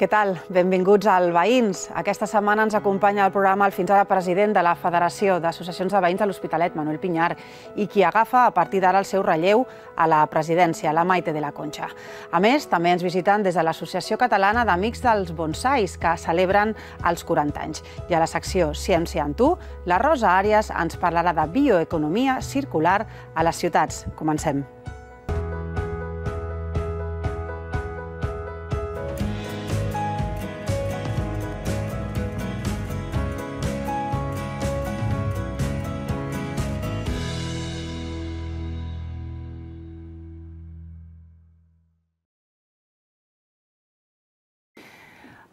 Què tal? Benvinguts al Veïns. Aquesta setmana ens acompanya al programa el fins ara president de la Federació d'Associacions de Veïns de l'Hospitalet, Manuel Pinyar, i qui agafa a partir d'ara el seu relleu a la presidència, la Maite de la Concha. A més, també ens visiten des de l'Associació Catalana d'Amics dels Bonsais, que celebren els 40 anys. I a la secció Ciència en tu, la Rosa Àries ens parlarà de bioeconomia circular a les ciutats. Comencem.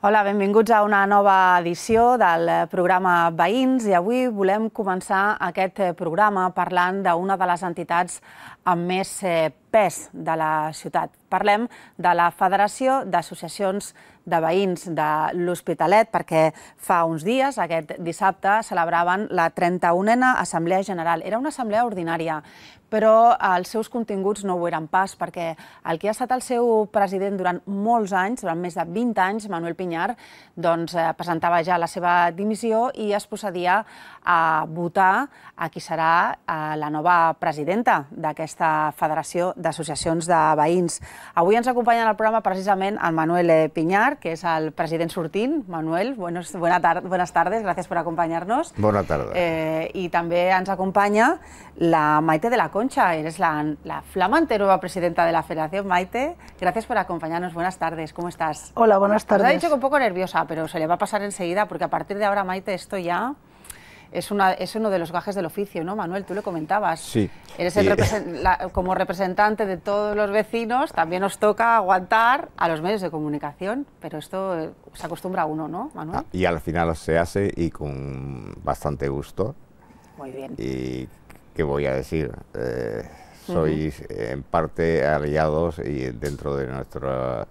Hola, benvinguts a una nova edició del programa Veïns i avui volem començar aquest programa parlant d'una de les entitats amb més eh, pes de la ciutat. Parlem de la Federació d'Associacions de Veïns de l'Hospitalet perquè fa uns dies, aquest dissabte, celebraven la 31a Assemblea General. Era una assemblea ordinària, però els seus continguts no ho eren pas, perquè el que ha estat el seu president durant molts anys, durant més de 20 anys, Manuel Pinyar, doncs, eh, presentava ja la seva dimissió i es procedia a votar a qui serà eh, la nova presidenta d'aquesta Federació d'Associacions de Veïns. Avui ens acompanya en el programa precisament el Manuel eh, Pinyar, que és el president sortint. Manuel, buenos, buena tar buenas tardes, gràcies per acompanyar-nos. Bona tarda. Eh, I també ens acompanya la Maite de la Concha, eres la, flamante nueva presidenta de la Federación, Maite. Gracias por acompañarnos. Buenas tardes, ¿cómo estás? Hola, buenas tardes. Se ha dicho que un poco nerviosa, pero se le va a pasar enseguida, porque a partir de ahora, Maite, esto ya es, una, uno de los gajes del oficio, ¿no, Manuel? Tú lo comentabas. Sí. Eres eh, como representante de todos los vecinos, también nos toca aguantar a los medios de comunicación, pero esto eh, se acostumbra a uno, ¿no, Manuel? Ah, y al final se hace y con bastante gusto. Muy bien. Y ¿qué voy a decir? Eh, sois en parte aliados y dentro de nuestra,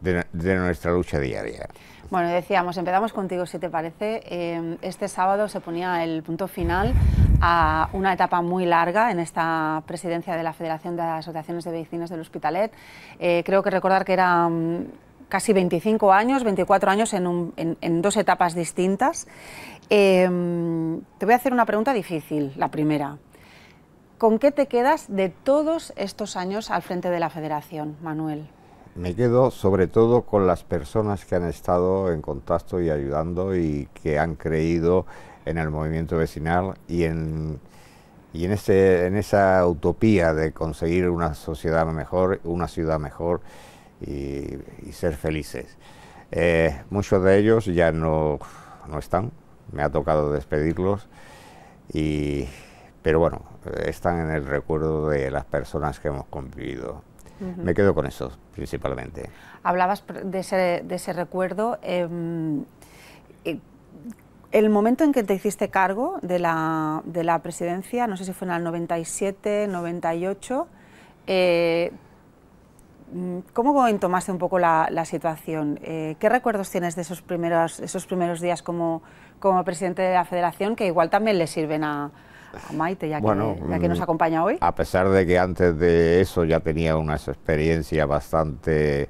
de, nuestra lucha diaria. Bueno, decíamos, empezamos contigo si te parece. Em, este sábado se ponía el punto final a una etapa muy larga en esta presidencia de la Federación de Asociaciones de Vecinos del Hospitalet. Eh, creo que recordar que eran casi 25 años, 24 años en, dos etapas distintas. Em, te voy a hacer una pregunta difícil, la primera. ¿Con qué te quedas de todos estos años al frente de la federación, Manuel? Me quedo sobre todo con las personas que han estado en contacto y ayudando y que han creído en el movimiento vecinal y en, y en, este, en esa utopía de conseguir una sociedad mejor, una ciudad mejor y, ser felices. Eh, muchos de ellos ya no, no están, me ha tocado despedirlos, pero bueno, están en el recuerdo de las personas que hemos convivido. Me quedo con eso principalmente. Hablabas de ese, recuerdo. Em, eh, el momento en que te hiciste cargo de la, de la presidencia, no sé si fue en el 97, 98, eh, mm, ¿cómo entomaste un poco la, situación? Eh, ¿Qué recuerdos tienes de esos primeros, esos primeros días como, como presidente de la federación que igual también le sirven a, Maite, ya que, nos mm, acompaña hoy. A pesar de que antes de eso ya tenía una experiencia bastante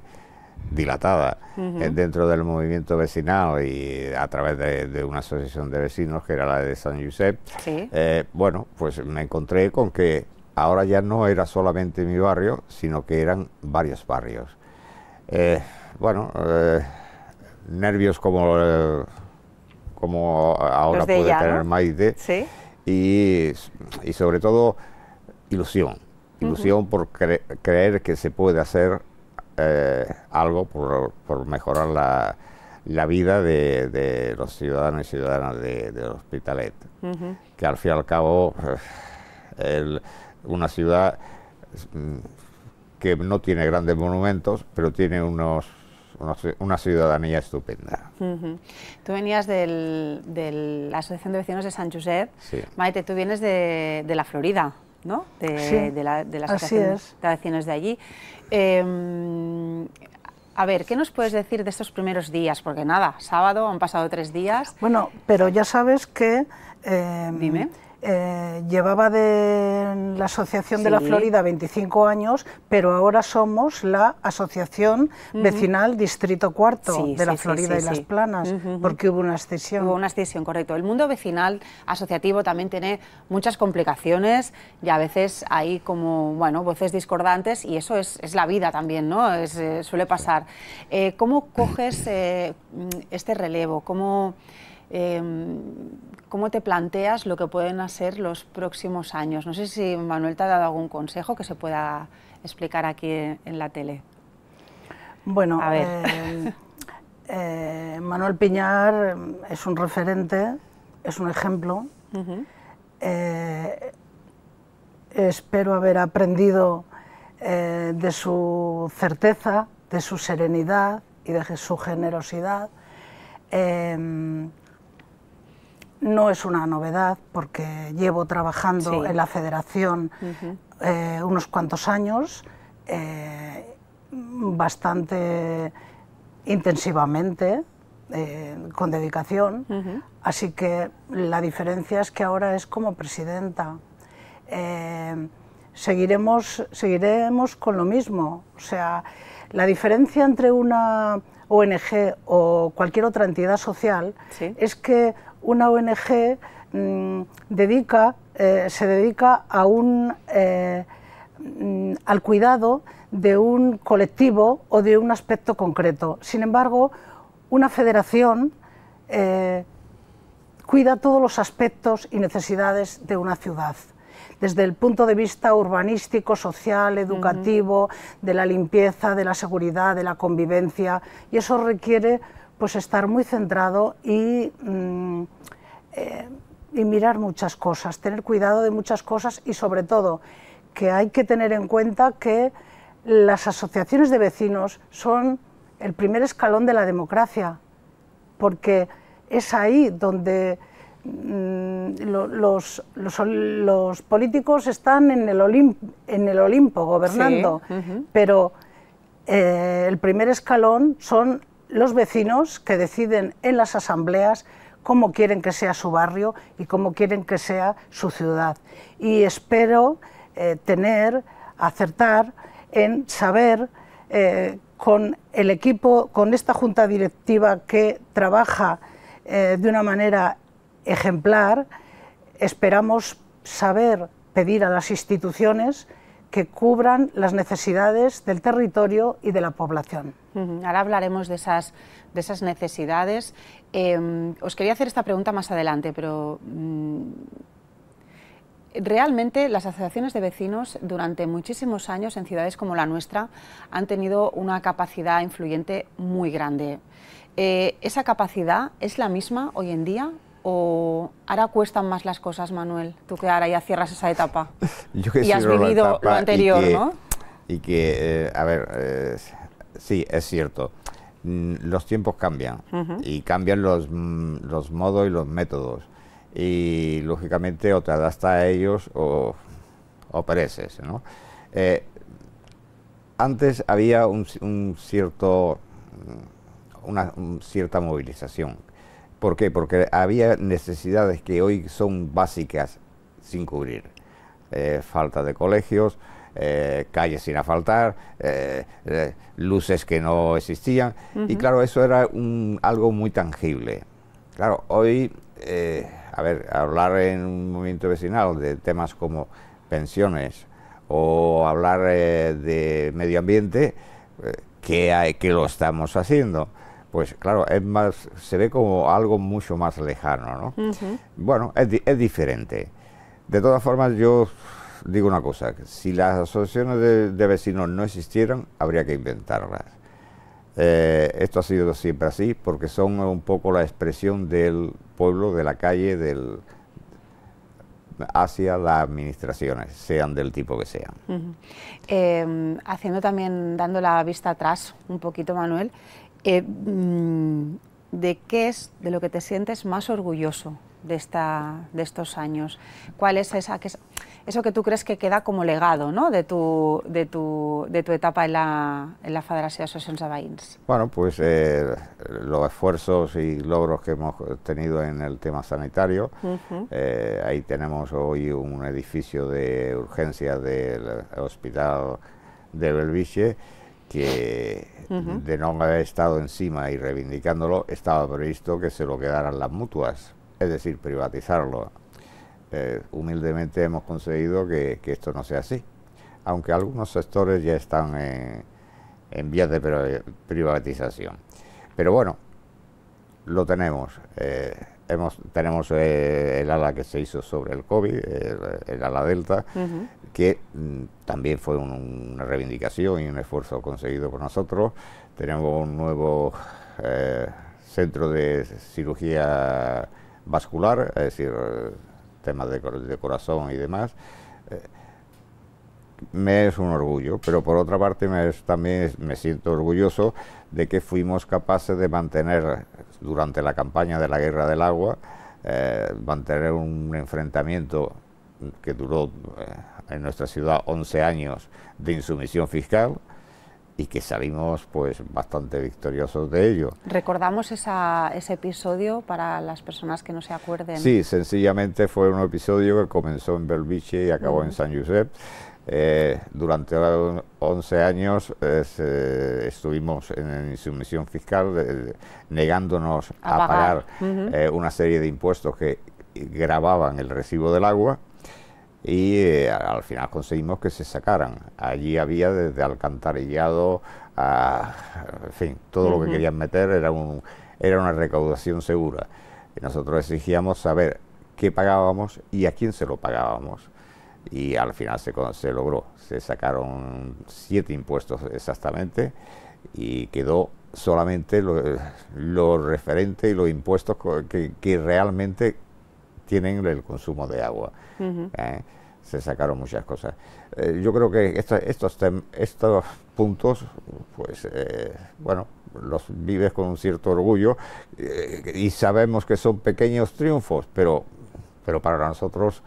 dilatada eh, dentro del movimiento vecinal y a través de, una asociación de vecinos que era la de San Josep, eh, bueno, pues me encontré con que ahora ya no era solamente mi barrio, sino que eran varios barrios. Eh, bueno, nervios como, como ahora puede tener Maite y, y sobre todo ilusión, ilusión por creer que se puede hacer eh, algo por, mejorar la, vida de, los ciudadanos y ciudadanas de, de Hospitalet, que al fin y al cabo una ciudad mm, que no tiene grandes monumentos, pero tiene unos una ciudadanía estupenda. Tú venías de la Asociación de Vecinos de San José. Maite, tú vienes de, la Florida, ¿no? De, sí, de la, de Asociación de Vecinos de allí. Em, a ver, ¿qué nos puedes decir de estos primeros días? Porque nada, sábado han pasado tres días. Bueno, pero ya sabes que... Em, Dime eh, llevaba de la Asociación de la Florida 25 años, pero ahora somos la Asociación Vecinal Distrito Cuarto de la Florida y Las Planas, porque hubo una excesión. Hubo una excesión, correcto. El mundo vecinal asociativo también tiene muchas complicaciones y a veces hay como, bueno, voces discordantes y eso es, la vida también, ¿no? Eh, suele pasar. Eh, ¿Cómo coges este relevo? ¿Cómo cómo te planteas lo que pueden hacer los próximos años. No sé si Manuel te ha dado algún consejo que se pueda explicar aquí en la tele. Bueno, a ver. Eh, eh, Manuel Piñar es un referente, es un ejemplo. Eh, espero haber aprendido de su certeza, de su serenidad y de su generosidad no es una novedad porque llevo trabajando en la federación eh, unos cuantos años, eh, bastante intensivamente, eh, con dedicación, así que la diferencia es que ahora es como presidenta. seguiremos, seguiremos con lo mismo, o sea, la diferencia entre una ONG o cualquier otra entidad social es que una ONG mm, eh, se dedica eh, mm, al cuidado de un colectivo o de un aspecto concreto. Sin embargo, una federación eh, cuida todos los aspectos y necesidades de una ciudad desde el punto de vista urbanístico, social, educativo, de la limpieza, de la seguridad, de la convivencia, y eso requiere pues estar muy centrado y, mm, eh, y mirar muchas cosas, tener cuidado de muchas cosas y sobre todo que hay que tener en cuenta que las asociaciones de vecinos son el primer escalón de la democracia, porque es ahí donde mm, los, los, políticos están en el, en el Olimpo gobernando, pero eh, el primer escalón son los vecinos que deciden en las asambleas cómo quieren que sea su barrio y cómo quieren que sea su ciudad. Y espero eh, tener, acertar en saber eh, con el equipo, con esta junta directiva que trabaja eh, de una manera ejemplar, esperamos saber pedir a las instituciones que cubran las necesidades del territorio y de la población. Ahora hablaremos de esas, de esas necesidades. Em, os quería hacer esta pregunta más adelante, pero mm, realmente las asociaciones de vecinos durante muchísimos años en ciudades como la nuestra han tenido una capacidad influyente muy grande. Eh, ¿Esa capacidad es la misma hoy en día? o ahora cuestan más las cosas, Manuel? Tú que ahora ya cierras esa etapa. Yo que y has vivido lo anterior, ¿no? Y que, eh, a ver, sí, es cierto. Mm, los tiempos cambian y cambian mm, los, modos y los métodos. Y lógicamente o te adaptas a ellos o, pereces, ¿no? Eh, antes había un, cierto, mm, una cierta movilización ¿Por qué? Porque había necesidades que hoy son básicas sin cubrir. Eh, falta de colegios, eh, calles sin asfaltar, eh, luces que no existían. Y claro, eso era algo muy tangible. Claro, hoy, a ver, hablar en un movimiento vecinal de temas como pensiones o hablar de medio ambiente, ¿qué hay, que lo estamos haciendo pues claro, es más, se ve como algo mucho más lejano, ¿no? Bueno, es, diferente. De todas formas, yo digo una cosa, si las asociaciones de, vecinos no existieran, habría que inventarlas. Eh, esto ha sido siempre así, porque son un poco la expresión del pueblo, de la calle, del, hacia las administraciones, sean del tipo que sean. Em, haciendo también, dando la vista atrás un poquito, Manuel, eh, mm, ¿De qué es de lo que te sientes más orgulloso de, esta, de estos años? ¿Cuál es esa, que eso que tú crees que queda como legado ¿no? de, tu, de, tu, de tu etapa en la, en la Federación de Asociación Bueno, pues eh, los esfuerzos y logros que hemos tenido en el tema sanitario. Eh, ahí tenemos hoy un edificio de urgencia del Hospital de Belviche que de no haber estado encima y reivindicándolo, estaba previsto que se lo quedaran las mutuas, es decir, privatizarlo. Eh, humildemente hemos conseguido que, esto no sea así, aunque algunos sectores ya están en, vías de privatización. Pero bueno, lo tenemos. Eh, tenemos eh, el ala que se hizo sobre el COVID, el, ala delta, que mm, también fue una reivindicación y un esfuerzo conseguido por nosotros. Tenemos un nuevo eh, centro de cirugía vascular, es decir, temas de, corazón y demás. Eh, me es un orgullo, pero por otra parte también me siento orgulloso de que fuimos capaces de mantener durante la campaña de la Guerra del Agua, eh, mantener un enfrentamiento que duró eh, en nuestra ciudad 11 años de insumisión fiscal y que salimos pues bastante victoriosos de ello. Recordamos ese episodio para las personas que no se acuerden. Sí, sencillamente fue un episodio que comenzó en Belviche y acabó en San Josep eh, durante 11 años eh, estuvimos en sumisión fiscal negándonos a, pagar, eh, una serie de impuestos que grababan el recibo del agua y eh, al final conseguimos que se sacaran. Allí había desde alcantarillado a, en fin, todo lo que querían meter era, era una recaudación segura. nosotros exigíamos saber qué pagábamos y a quién se lo pagábamos y al final se, logró. Se sacaron siete impuestos exactamente y quedó solamente lo, referente y los impuestos que, realmente tienen el consumo de agua. ¿eh? se sacaron muchas cosas. Eh, yo creo que estos, puntos, pues, eh, bueno, los vives con un cierto orgullo y sabemos que son pequeños triunfos, pero, pero para nosotros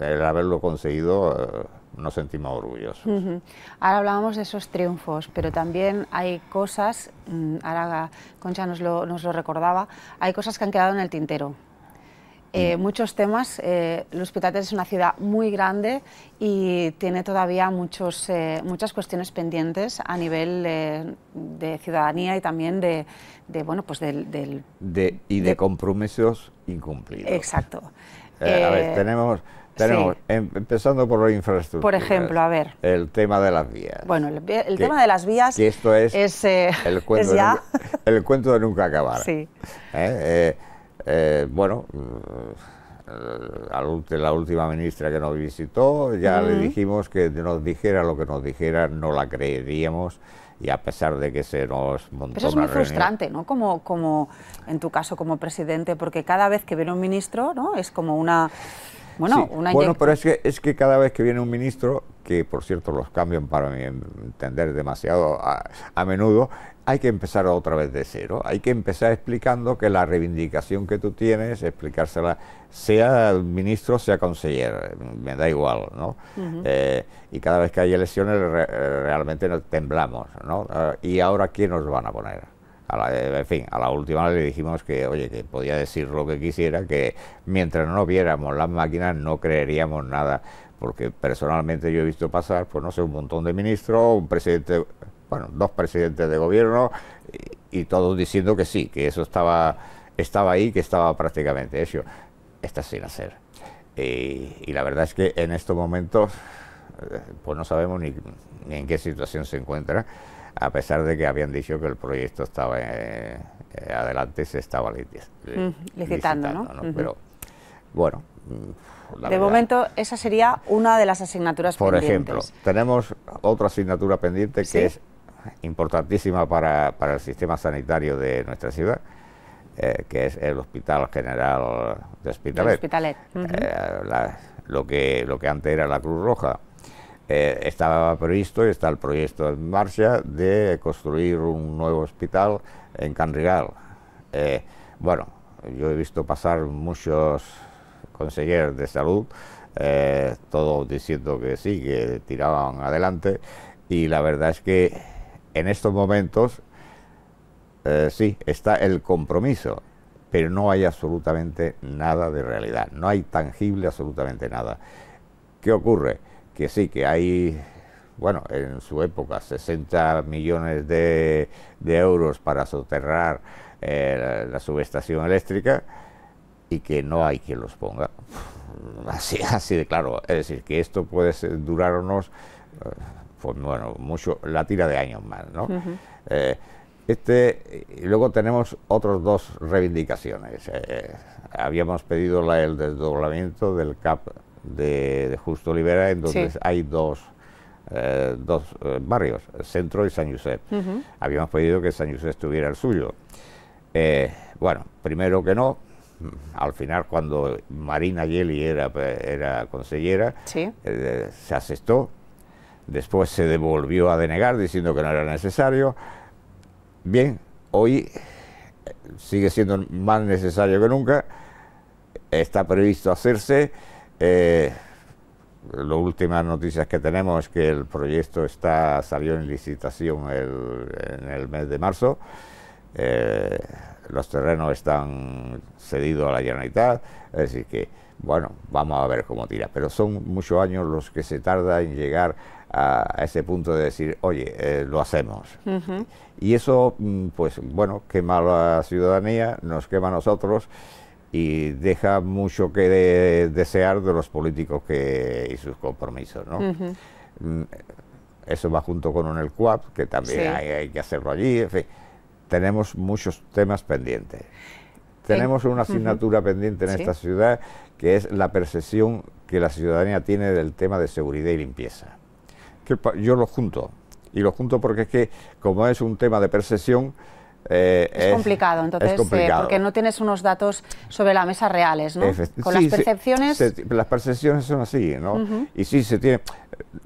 el haberlo conseguido eh, nos sentimos orgullosos. Ahora hablábamos de esos triunfos, pero también hay cosas, mm, ahora Concha nos lo, nos lo recordaba, hay cosas que han quedado en el tintero. Eh, mm. muchos temas. Eh, Los Pitates es una ciudad muy grande y tiene todavía muchos, eh, muchas cuestiones pendientes a nivel de ciudadanía y también de, bueno, pues del, y de, compromisos incumplidos. Exacto. a ver, tenemos tenemos, em, empezando por la infraestructura. Por ejemplo, a ver. El tema de las vías. Bueno, el, tema de las vías. Y esto es, eh, el, cuento ya. De el cuento de nunca acabar. Sí. Eh, eh, bueno, mm, la última ministra que nos visitó, ya le dijimos que nos dijera lo que nos dijera, no la creeríamos y a pesar de que se nos montó Pero eso es muy frustrante, ¿no? Como, como en tu caso como presidente, porque cada vez que viene un ministro, ¿no? Es como una bueno, pero es que, es que cada vez que viene un ministro, que por cierto los cambian para entender demasiado a, menudo, hay que empezar otra vez de cero. Hay que empezar explicando que la reivindicación que tú tienes, explicársela, sea ministro, sea consejero, me da igual, ¿no? Eh, y cada vez que hay elecciones realmente nos temblamos, ¿no? Ah, ¿Y ahora quién nos van a poner? Eh, en fin, a la última le dijimos que, oye, que podía decir lo que quisiera, que mientras no viéramos las máquinas no creeríamos nada, porque personalmente yo he visto pasar, pues no sé, un montón de ministros, un presidente, bueno, dos presidentes de gobierno, y, todos diciendo que sí, que eso estaba, estaba ahí, que estaba prácticamente hecho. Está sin hacer. Y, la verdad es que en estos momentos, eh, pues no sabemos ni en qué situación se encuentra a pesar de que habían dicho que el proyecto estaba eh, eh, adelante, se estaba licitando. ¿no? Pero bueno. de momento, esa sería una de las asignaturas pendientes. Por ejemplo, tenemos otra asignatura pendiente que es importantísima para, para, el sistema sanitario de nuestra ciudad, eh, que es el Hospital General de Hospitalet. lo, que, lo que antes era la Cruz Roja, eh, estaba previsto, y está el proyecto en marcha, de construir un nuevo hospital en Canrigal. Eh, bueno, yo he visto pasar muchos consejeros de salud, eh, todos diciendo que sí, que tiraban adelante, y la verdad es que en estos momentos sí, está el compromiso, pero no hay absolutamente nada de realidad, no hay tangible absolutamente nada. ¿Qué ocurre? que sí, que hay, bueno, en su época 60 millones de, euros para soterrar eh, la, subestación eléctrica y que no hay quien los ponga. Así, así de claro. Es decir, que esto puede ser, durarnos, eh, pues bueno, mucho, la tira de años más, ¿no? Eh, este, y luego tenemos otros dos reivindicaciones. habíamos pedido la, el desdoblamiento del CAP de, Justo Olivera, en donde hay dos, eh, dos eh, barrios, Centro y San Josep. Habíamos pedido que San Josep estuviera el suyo. Eh, bueno, primero que no, al final cuando Marina Yeli era, era consellera, se asestó, después se devolvió a denegar diciendo que no era necesario. Bien, hoy sigue siendo más necesario que nunca, está previsto hacerse eh, lo últimas noticias que tenemos es que el proyecto está, salió en licitación el, en el mes de marzo. Eh, los terrenos están cedidos a la Generalitat, es decir que, bueno, vamos a ver cómo tira. Pero son muchos años los que se tarda en llegar a, ese punto de decir, oye, eh, lo hacemos. Y eso, mm, pues bueno, quema a la ciudadanía, nos quema a nosotros y deja mucho que desear de los políticos que, y sus compromisos. Mm, eso va junto con el CUAP, que también hay, que hacerlo allí. En fin, tenemos muchos temas pendientes. Tenemos una asignatura pendiente en esta ciudad que es la percepción que la ciudadanía tiene del tema de seguridad y limpieza. yo lo junto, y lo junto porque es que como es un tema de percepción, eh, es, complicado, entonces, eh, porque no tienes unos datos sobre la mesa reales, ¿no? Con las percepciones. las percepciones son así, ¿no? Y sí, se tiene.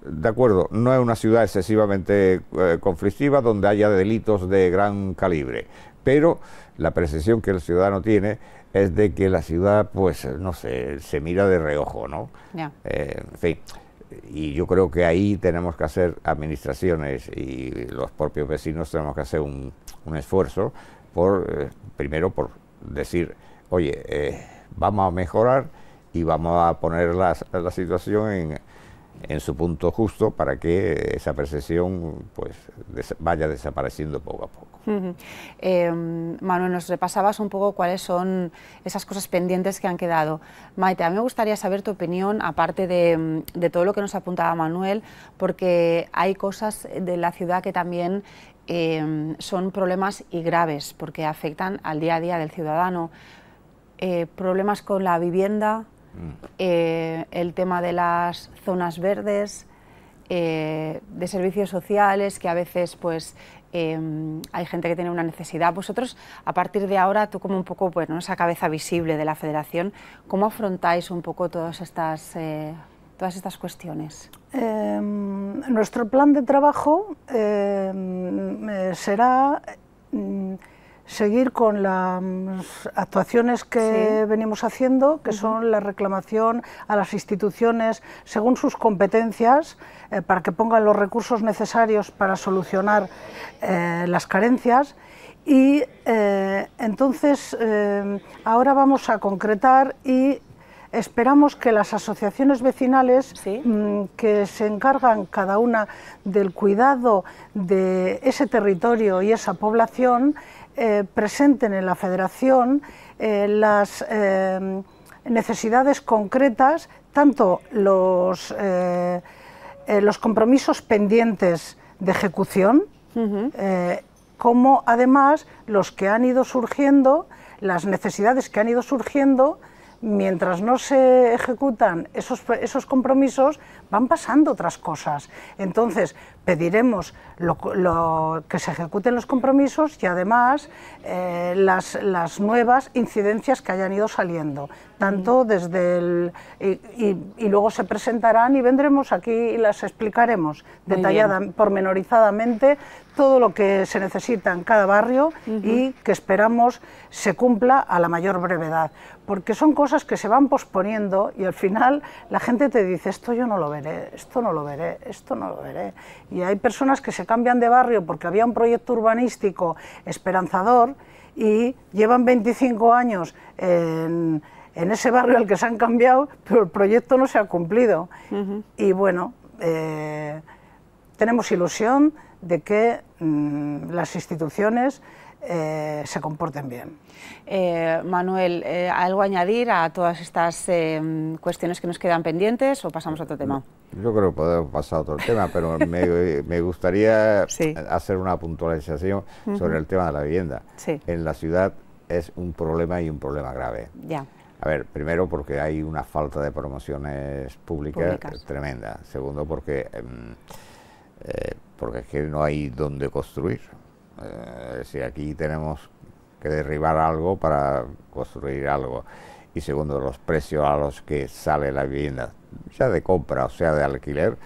De acuerdo, no es una ciudad excesivamente eh, conflictiva donde haya delitos de gran calibre, pero la percepción que el ciudadano tiene es de que la ciudad, pues, no sé, se mira de reojo, ¿no? en fin y yo creo que ahí tenemos que hacer administraciones y los propios vecinos tenemos que hacer un, un esfuerzo por, eh, primero por decir, oye, eh, vamos a mejorar y vamos a poner la, situación en, en, su punto justo para que esa percepción pues vaya desapareciendo poco a poco. Em, Manuel, nos repasabas un poco cuáles son esas cosas pendientes que han quedado. Maite, a mí me gustaría saber tu opinión, aparte de, de todo lo que nos apuntaba Manuel, porque hay cosas de la ciudad que también Em, son problemas y graves porque afectan al día a día del ciudadano. Eh, problemas con la vivienda, mm. eh, el tema de las zonas verdes, eh, de servicios sociales, que a veces pues em, hay gente que tiene una necesidad. Vosotros, a partir de ahora, tú como un poco, bueno, esa cabeza visible de la federación, ¿cómo afrontáis un poco todas estas, todas estas cuestiones? Em, nuestro plan de trabajo será mm, seguir con las actuaciones que venimos haciendo, que son la reclamación a las instituciones según sus competencias, eh, para que pongan los recursos necesarios para solucionar eh, las carencias. Y eh, entonces ahora vamos a concretar y Esperamos que las asociaciones vecinales mm, que se encargan cada una del cuidado de ese territorio y esa población eh, presenten en la federación eh, las eh, necesidades concretas, tanto los, compromisos pendientes de ejecución, como además los que han ido surgiendo, las necesidades que han ido surgiendo, mientras no se ejecutan esos, esos compromisos, van pasando otras cosas. Entonces, pediremos que se ejecuten los compromisos y además eh, las, nuevas incidencias que hayan ido saliendo, tanto desde el... Y, luego se presentarán y vendremos aquí y las explicaremos detallada, pormenorizadamente todo lo que se necesita en cada barrio y que esperamos se cumpla a la mayor brevedad, porque son cosas que se van posponiendo y al final la gente te dice, esto yo no lo veo esto no lo veré, esto no lo veré. Y hay personas que se cambian de barrio porque había un proyecto urbanístico esperanzador y llevan 25 años en, ese barrio al que se han cambiado, pero el proyecto no se ha cumplido. Y bueno, eh, tenemos ilusión de que mm, las instituciones eh, se comporten bien. Eh, Manuel, eh, ¿algo añadir a todas estas cuestiones que nos quedan pendientes o pasamos a otro tema? Yo creo que podemos pasar a otro tema, pero me, gustaría hacer una puntualización sobre el tema de la vivienda. En la ciudad es un problema y un problema grave. Ya. A ver, primero porque hay una falta de promociones públicas, tremenda. Segundo porque, em, porque es que no hay dónde construir. Eh, si aquí tenemos que derribar algo para construir algo. Y segundo, los precios a los que sale la vivienda, ya de compra o sea de alquiler,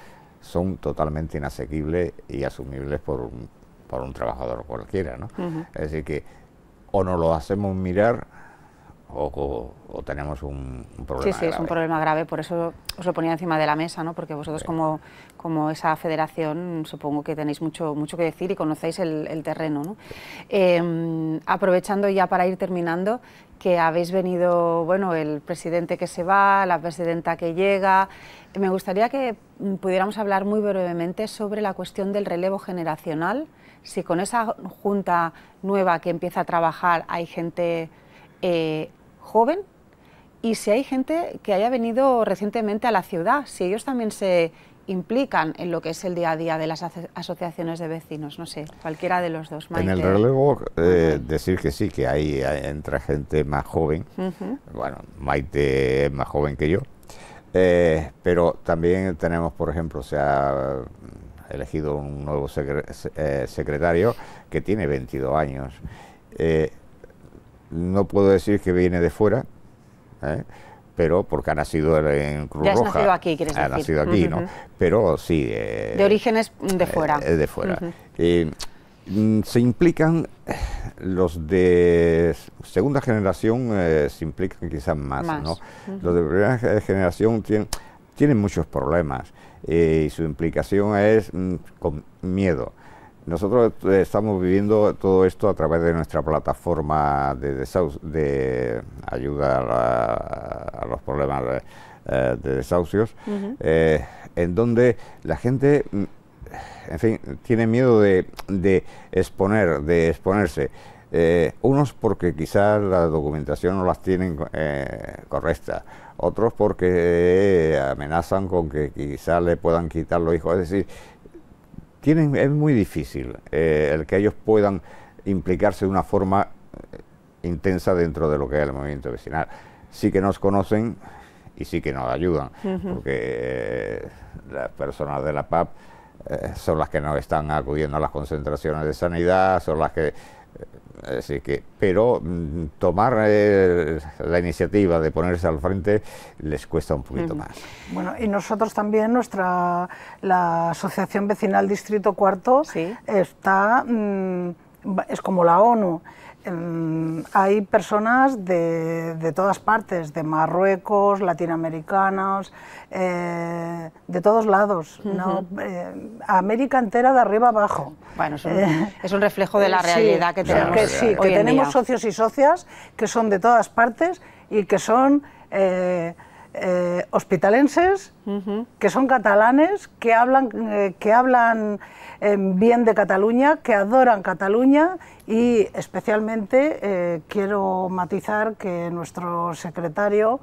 son totalmente inasequibles y asumibles por un, por un trabajador cualquiera. ¿no? Es decir, que o no lo hacemos mirar o, tenemos un, problema problema. Sí, sí, es un problema grave, por eso os lo ponía encima de la mesa, ¿no? porque vosotros como, como esa federación supongo que tenéis mucho, mucho que decir y conocéis el, terreno. ¿no? Em, aprovechando ya para ir terminando, que habéis venido, bueno, el presidente que se va, la presidenta que llega. Me gustaría que pudiéramos hablar muy brevemente sobre la cuestión del relevo generacional. Si con esa junta nueva que empieza a trabajar hay gente eh, joven y si hay gente que haya venido recientemente a la ciudad, si ellos también se implican en lo que es el día a día de las asociaciones de vecinos, no sé, cualquiera de los dos. Maite. En el relevo, eh, decir que sí, que ahí entra gente más joven, bueno, Maite es más joven que yo, eh, pero también tenemos, por ejemplo, se ha elegido un nuevo eh, secretario que tiene 22 años. no puedo decir que viene de fuera, ¿eh? pero porque ha nacido en Cruz nacido aquí, ¿no? Pero sí. Eh, de orígenes de fuera. Eh, de fuera. Eh, mm, se implican los de segunda generación, se implican quizás más, ¿no? Los de primera generación tienen, muchos problemas y su implicación es mm, con miedo. Nosotros eh, estamos viviendo todo esto a través de nuestra plataforma de, de ayuda a, los problemas de, eh, desahucios, eh, en donde la gente, mm, en fin, tiene miedo de, exponer, de exponerse. unos porque quizás la documentación no las tienen eh, correcta, otros porque amenazan con que quizás le puedan quitar los hijos. Es decir, es muy difícil eh, el que ellos puedan implicarse de una forma eh, intensa dentro de lo que es el movimiento vecinal. Sí que nos conocen y sí que nos ayudan, porque eh, las personas de la PAP son las que nos están acudiendo a las concentraciones de sanidad, son las que Así que, pero mm, tomar eh, la iniciativa de ponerse al frente les cuesta un poquito más. Bueno, y nosotros también, nuestra la Asociación Vecinal Distrito Cuarto está mm, es como la ONU. Em, hay personas de, todas partes, de Marruecos, latinoamericanos, eh, de todos lados, eh, América entera de arriba abajo. Bueno, es un, eh, reflejo de la realidad que tenemos. sí, que tenemos socios y socias que son de todas partes y que son... Eh, hospitalenses, que son catalanes, que hablan, eh, que hablan eh, bien de Cataluña, que adoran Cataluña y especialmente quiero matizar que nuestro secretario,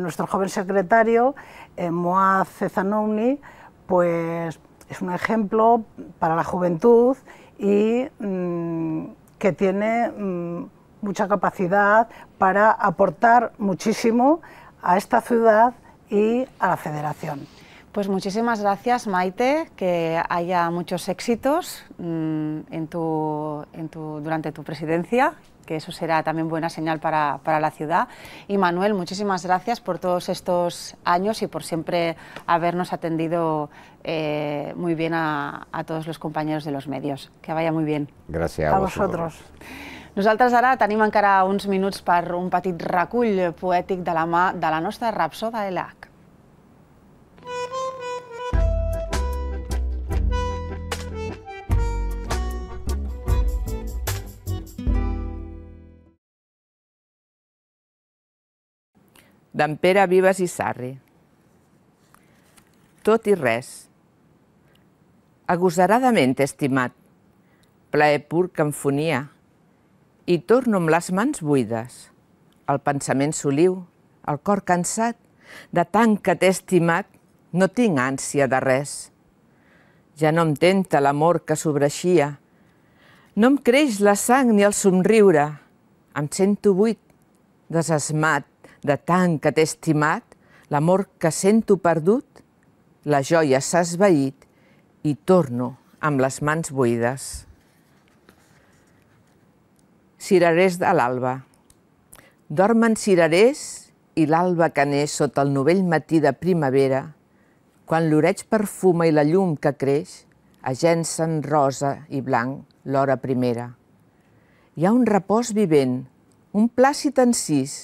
nuestro joven secretario, Moaz Cezanouni, pues es un ejemplo para la juventud y mm, que tiene mm, mucha capacidad para aportar muchísimo a esta ciudad y a la federación. Pues muchísimas gracias Maite, que haya muchos éxitos mm, en tu, en tu, durante tu presidencia que eso será también buena señal para, la ciudad. Y Manuel, muchísimas gracias por todos estos años y por siempre habernos atendido eh, muy bien a, todos los compañeros de los medios. Que vaya muy bien. Gracias a, vosotros. Nosaltres ara tenim encara uns minuts per un petit recull poètic de la mà de la nostra rapsoda LH. d'en Pere Vives i Sarri. Tot i res. Agosaradament estimat, plaer pur que em fonia, i torno amb les mans buides. El pensament soliu, el cor cansat, de tant que t'he estimat, no tinc ànsia de res. Ja no em tenta l'amor que sobreixia, no em creix la sang ni el somriure. Em sento buit, desesmat, de tant que t'he estimat, l'amor que sento perdut, la joia s'ha esvaït i torno amb les mans buides cirerers de l'alba. Dormen cirerers i l'alba canés sota el novell matí de primavera, quan l'oreig perfuma i la llum que creix agencen rosa i blanc l'hora primera. Hi ha un repòs vivent, un plàcid encís,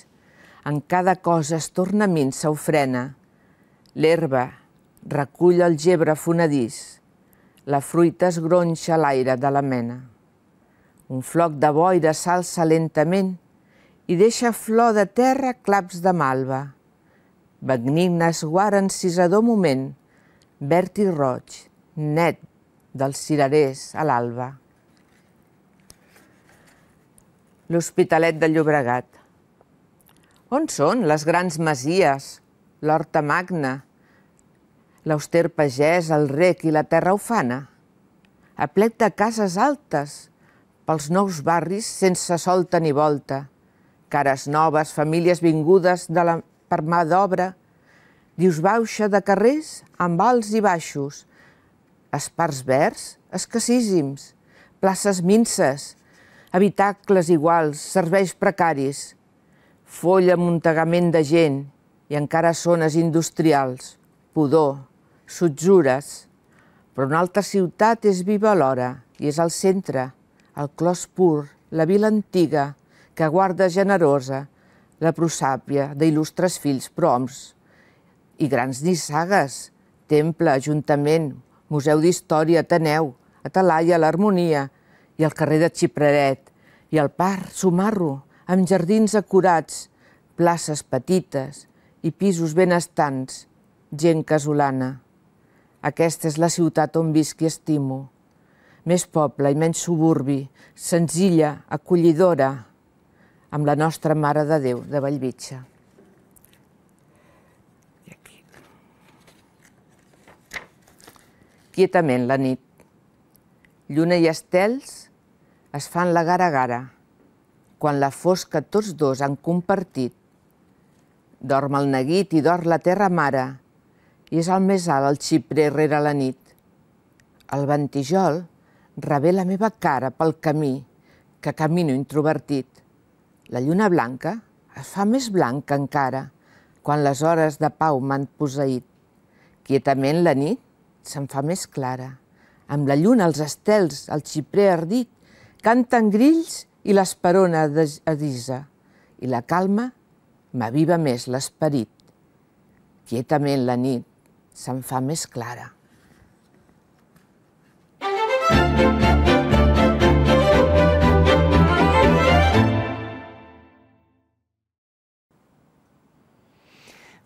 en cada cosa es torna minsa ofrena. L'herba recull el gebre fonadís, la fruita es gronxa l'aire de la mena. Un floc de boira s'alça lentament i deixa flor de terra claps de malva. Benigna esguard encisador moment, verd i roig, net dels cirerers a l'alba. L'Hospitalet de Llobregat. On són les grans masies, l'horta magna, l'auster pagès, el rec i la terra ufana? plec de cases altes, pels nous barris sense solta ni volta, cares noves, famílies vingudes de la, per mà d'obra, dius bauxa de carrers amb alts i baixos, espars verds, escassíssims, places minces, habitacles iguals, serveis precaris, folla muntegament de gent i encara zones industrials, pudor, sotjures, però una altra ciutat és viva alhora i és al centre, el clos pur, la vila antiga, que guarda generosa la prosàpia d'il·lustres fills proms i grans nissagues, temple, ajuntament, museu d'història, Ateneu, Atalaia, l'Harmonia, i el carrer de Xipreret, i el parc Sumarro, amb jardins acurats, places petites i pisos benestants, gent casolana. Aquesta és la ciutat on visc i estimo més poble i menys suburbi, senzilla, acollidora, amb la nostra Mare de Déu de Vallvitxa. aquí. Quietament la nit. Lluna i estels es fan la gara-gara, quan la fosca tots dos han compartit. Dorm el neguit i dorm la terra mare, i és el més alt el xiprer rere la nit. El ventijol, rebé la meva cara pel camí que camino introvertit. La lluna blanca es fa més blanca encara quan les hores de pau m'han poseït. Quietament la nit se'n fa més clara. Amb la lluna, els estels, el xiprer ardit, canten grills i l'esperona adisa, i la calma m'aviva més l'esperit. Quietament la nit se'n fa més clara.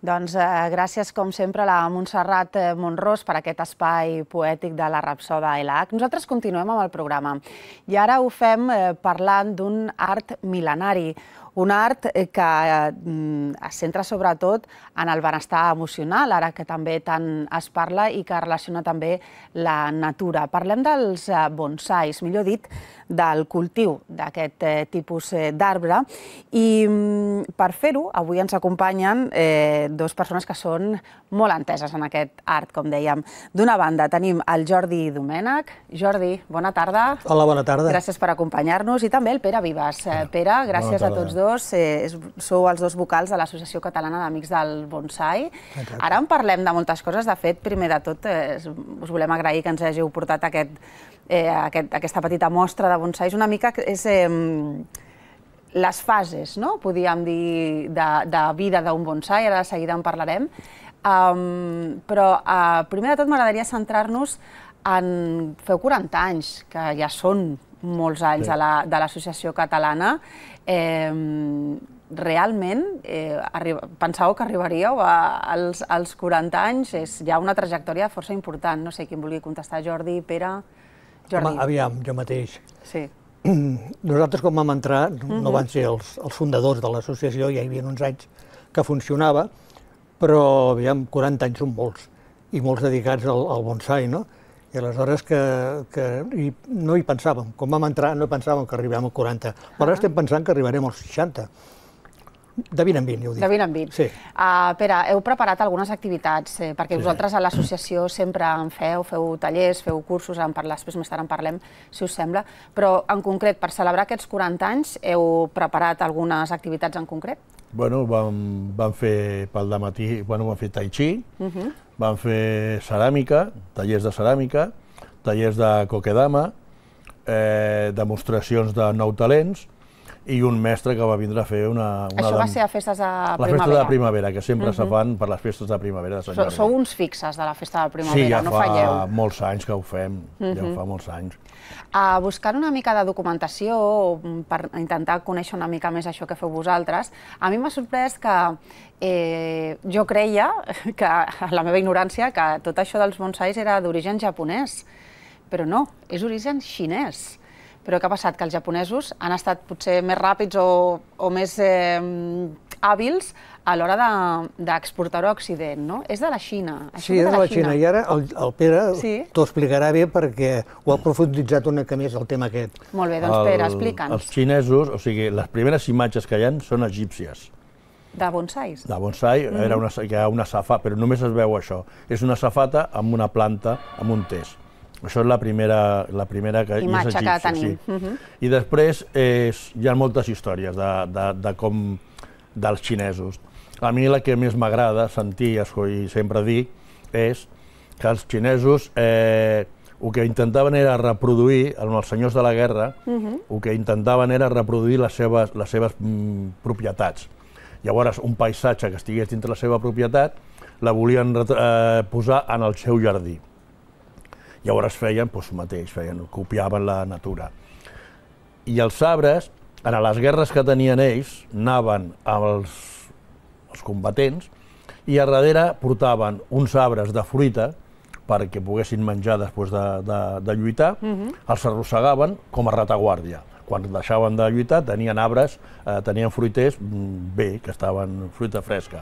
Doncs eh, gràcies, com sempre, a la Montserrat eh, Montrós per aquest espai poètic de la Rapsoda LH. Nosaltres continuem amb el programa i ara ho fem eh, parlant d'un art mil·lenari, un art eh, que mm, es centra sobretot en el benestar emocional, ara que també tant es parla i que relaciona també la natura. Parlem dels eh, bonsais, millor dit, del cultiu d'aquest eh, tipus eh, d'arbre. I mm, per fer-ho, avui ens acompanyen eh, dues persones que són molt enteses en aquest art, com dèiem. D'una banda tenim el Jordi Domènech. Jordi, bona tarda. Hola, bona tarda. Gràcies per acompanyar-nos. I també el Pere Vives. Eh, Pere, gràcies a tots dos. Eh, sou els dos vocals de l'Associació Catalana d'Amics del Bonsai. Exacte. Ara en parlem de moltes coses. De fet, primer de tot, eh, us volem agrair que ens hàgiu portat aquest, eh, aquest, aquesta petita mostra de de bonsai és una mica... És, eh, les fases, no? podíem dir, de, de vida d'un bonsai, ara de seguida en parlarem, um, però uh, primer de tot m'agradaria centrar-nos en... Feu 40 anys, que ja són molts anys sí. de l'Associació la, Catalana. Eh, realment, eh, arriba, pensàveu que arribaríeu a, als, als 40 anys? És ja una trajectòria força important. No sé qui em vulgui contestar, Jordi, Pere... Jordi. Home, aviam, jo mateix. Sí. Nosaltres, quan vam entrar, no -huh. Mhm. no van ser els, els fundadors de l'associació, ja hi havia uns anys que funcionava, però, aviam, 40 anys són molts, i molts dedicats al, al bonsai, no? I aleshores que, que i no hi pensàvem. Quan vam entrar no pensàvem que arribàvem al 40, però ara ah. estem pensant que arribarem als 60. De 20 en 20, ja ho dic. De 20 en 20. Sí. Uh, Pere, heu preparat algunes activitats, eh, perquè sí. vosaltres a l'associació sempre en feu, feu tallers, feu cursos, en parlar, després més tard en parlem, si us sembla, però en concret, per celebrar aquests 40 anys, heu preparat algunes activitats en concret? Bueno, vam, vam fer pel dematí, bueno, vam fer tai chi, uh mhm. -huh. vam fer ceràmica, tallers de ceràmica, tallers de coquedama, eh, demostracions de nou talents, i un mestre que va vindre a fer una... una Això va ser a festes de primavera. La festa de primavera, que sempre uh -huh. se mhm. fan per les festes de primavera de Sant Jordi. Sou uns fixes de la festa de primavera, sí, ja no falleu. Sí, ja fa molts anys que ho fem, uh -huh. ja mhm. ho fa molts anys. Uh, buscant una mica de documentació per intentar conèixer una mica més això que feu vosaltres, a mi m'ha sorprès que eh, jo creia, que a la meva ignorància, que tot això dels bonsais era d'origen japonès, però no, és origen xinès però què ha passat? Que els japonesos han estat potser més ràpids o, o més eh, hàbils a l'hora d'exportar-ho de, a Occident, no? És de la Xina. Això sí, és de la, la Xina. Xina. I ara el, el Pere sí. t'ho explicarà bé perquè ho ha profunditzat una mica més el tema aquest. Molt bé, doncs el, Pere, explica'ns. Els xinesos, o sigui, les primeres imatges que hi ha són egípcies. De bonsais? De bonsai, mm -hmm. era mm-hmm. una, hi ha una safata, però només es veu això. És una safata amb una planta, amb un test això és la primera, la primera que imatge és egipci, que tenim. Sí. Uh mhm. -huh. I després és, hi ha moltes històries de, de, de com dels xinesos. A mi la que més m'agrada sentir i sempre dir és que els xinesos eh, el que intentaven era reproduir, amb els senyors de la guerra, uh mhm. -huh. el que intentaven era reproduir les seves, les seves mm, propietats. Llavors, un paisatge que estigués dintre la seva propietat, la volien eh, posar en el seu jardí. Llavors feien doncs, el mateix, feien, copiaven la natura. I els sabres, en les guerres que tenien ells, naven amb els, els combatents i a darrere portaven uns arbres de fruita perquè poguessin menjar després de, de, de lluitar, uh mhm. -huh. els arrossegaven com a retaguàrdia quan deixaven de lluitar tenien arbres, eh, tenien fruiters mm, bé, que estaven fruita fresca.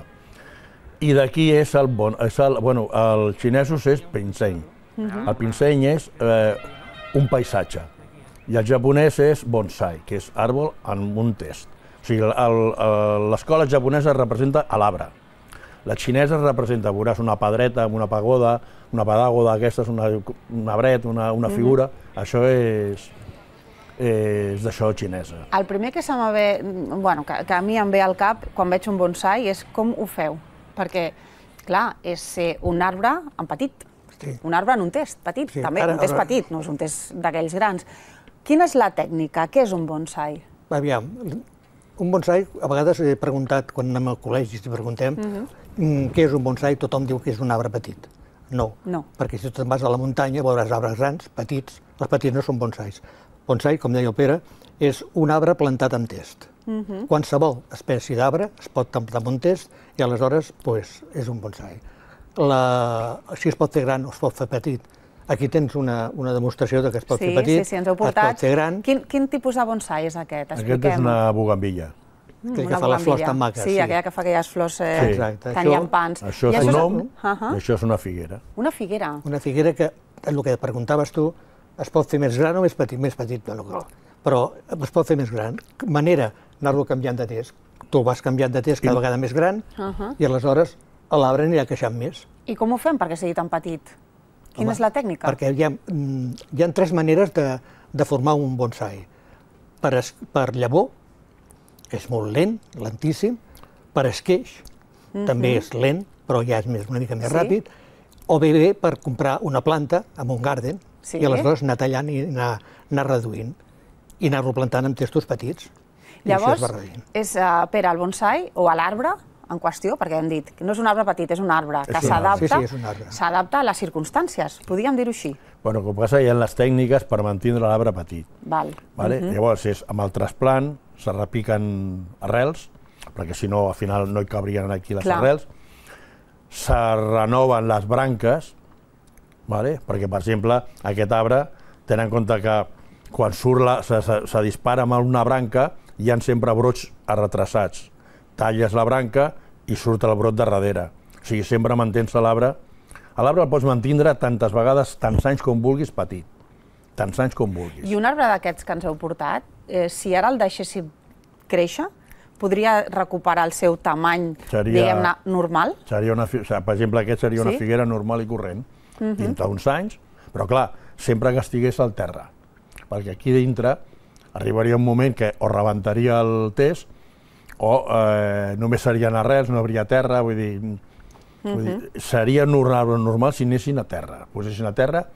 I d'aquí és el bon, és el, bueno, els xinesos és Pinseng, -huh. El pinzell és eh, un paisatge i el japonès és bonsai, que és àrbol en un test. O sigui, l'escola japonesa representa a l'arbre. La xinesa representa, veuràs, una pedreta, una pagoda, una pedàgoda, aquesta és una, una bret, una, una figura. Uh -huh. Això és, és d'això xinesa. El primer que se ve, bueno, que, que a mi em ve al cap quan veig un bonsai és com ho feu, perquè, clar, és ser un arbre en petit. Sí. Un arbre en un test petit, sí, també, ara, un test petit, no és un test d'aquells grans. Quina és la tècnica? Què és un bonsai? Aviam, un bonsai, a vegades he preguntat, quan anem al col·legi, si preguntem, uh mhm. -huh. Mm, què és un bonsai, tothom diu que és un arbre petit. No, no. perquè si te'n vas a la muntanya veuràs arbres grans, petits, els petits no són bonsais. Bonsai, com deia el Pere, és un arbre plantat amb test. Uh mhm. -huh. Qualsevol espècie d'arbre es pot plantar amb un test i aleshores pues, és un bonsai la, si es pot fer gran o es pot fer petit. Aquí tens una, una demostració de que es pot sí, fer petit, sí, sí, ens heu portat. es pot fer gran... Quin, quin tipus de bonsai és aquest? Expliquem. Aquest és una bugambilla. Mm, que, que fa les flors tan maques. Sí, sí, aquella que fa aquelles flors eh, sí. tan llampants. Això, és un nom, uh -huh. això és una figuera. Una figuera. Una figuera que, el que preguntaves tu, es pot fer més gran o més petit? Més petit, no, però es pot fer més gran. Manera, anar-lo canviant de test. Tu vas canviant de test cada I... vegada més gran uh -huh. i aleshores l'arbre anirà queixant més. I com ho fem perquè sigui tan petit? Quina Home, és la tècnica? Perquè hi ha, mm, hi ha tres maneres de, de formar un bonsai. Per, es, per llavor, és molt lent, lentíssim. Per esqueix, mm -hmm. també és lent, però ja és més, una mica més sí. ràpid. O bé, bé per comprar una planta amb un garden sí. i aleshores anar tallant i anar, anar reduint i anar-lo plantant amb testos petits. Llavors, és, és uh, eh, per al bonsai o a l'arbre en qüestió, perquè hem dit que no és un arbre petit, és un arbre que s'adapta sí, sí, a les circumstàncies, podríem dir-ho així. Bueno, el que passa hi ha les tècniques per mantenir l'arbre petit. Val. Vale? Uh mhm. -huh. Llavors, és amb el trasplant se repiquen arrels, perquè si no, al final no hi cabrien aquí les Clar. arrels, se renoven les branques, vale? perquè, per exemple, aquest arbre, tenen en compte que quan surt la, se, se, se dispara amb una branca, hi han sempre brots retrasats talles la branca i surt el brot de darrere. O sigui, sempre mantens l'arbre. L'arbre el pots mantindre tantes vegades, tants anys com vulguis, petit. Tants anys com vulguis. I un arbre d'aquests que ens heu portat, eh, si ara el deixéssim créixer, podria recuperar el seu tamany, diguem-ne, normal? Seria una, per exemple, aquest seria sí? una figuera normal i corrent, uh mhm. -huh. dintre uns anys, però clar, sempre que estigués al terra, perquè aquí dintre arribaria un moment que o rebentaria el test o eh, només serien arrels, no hauria terra, vull dir, uh -huh. vull dir mhm. seria un arbre normal si anessin a terra, posessin a terra,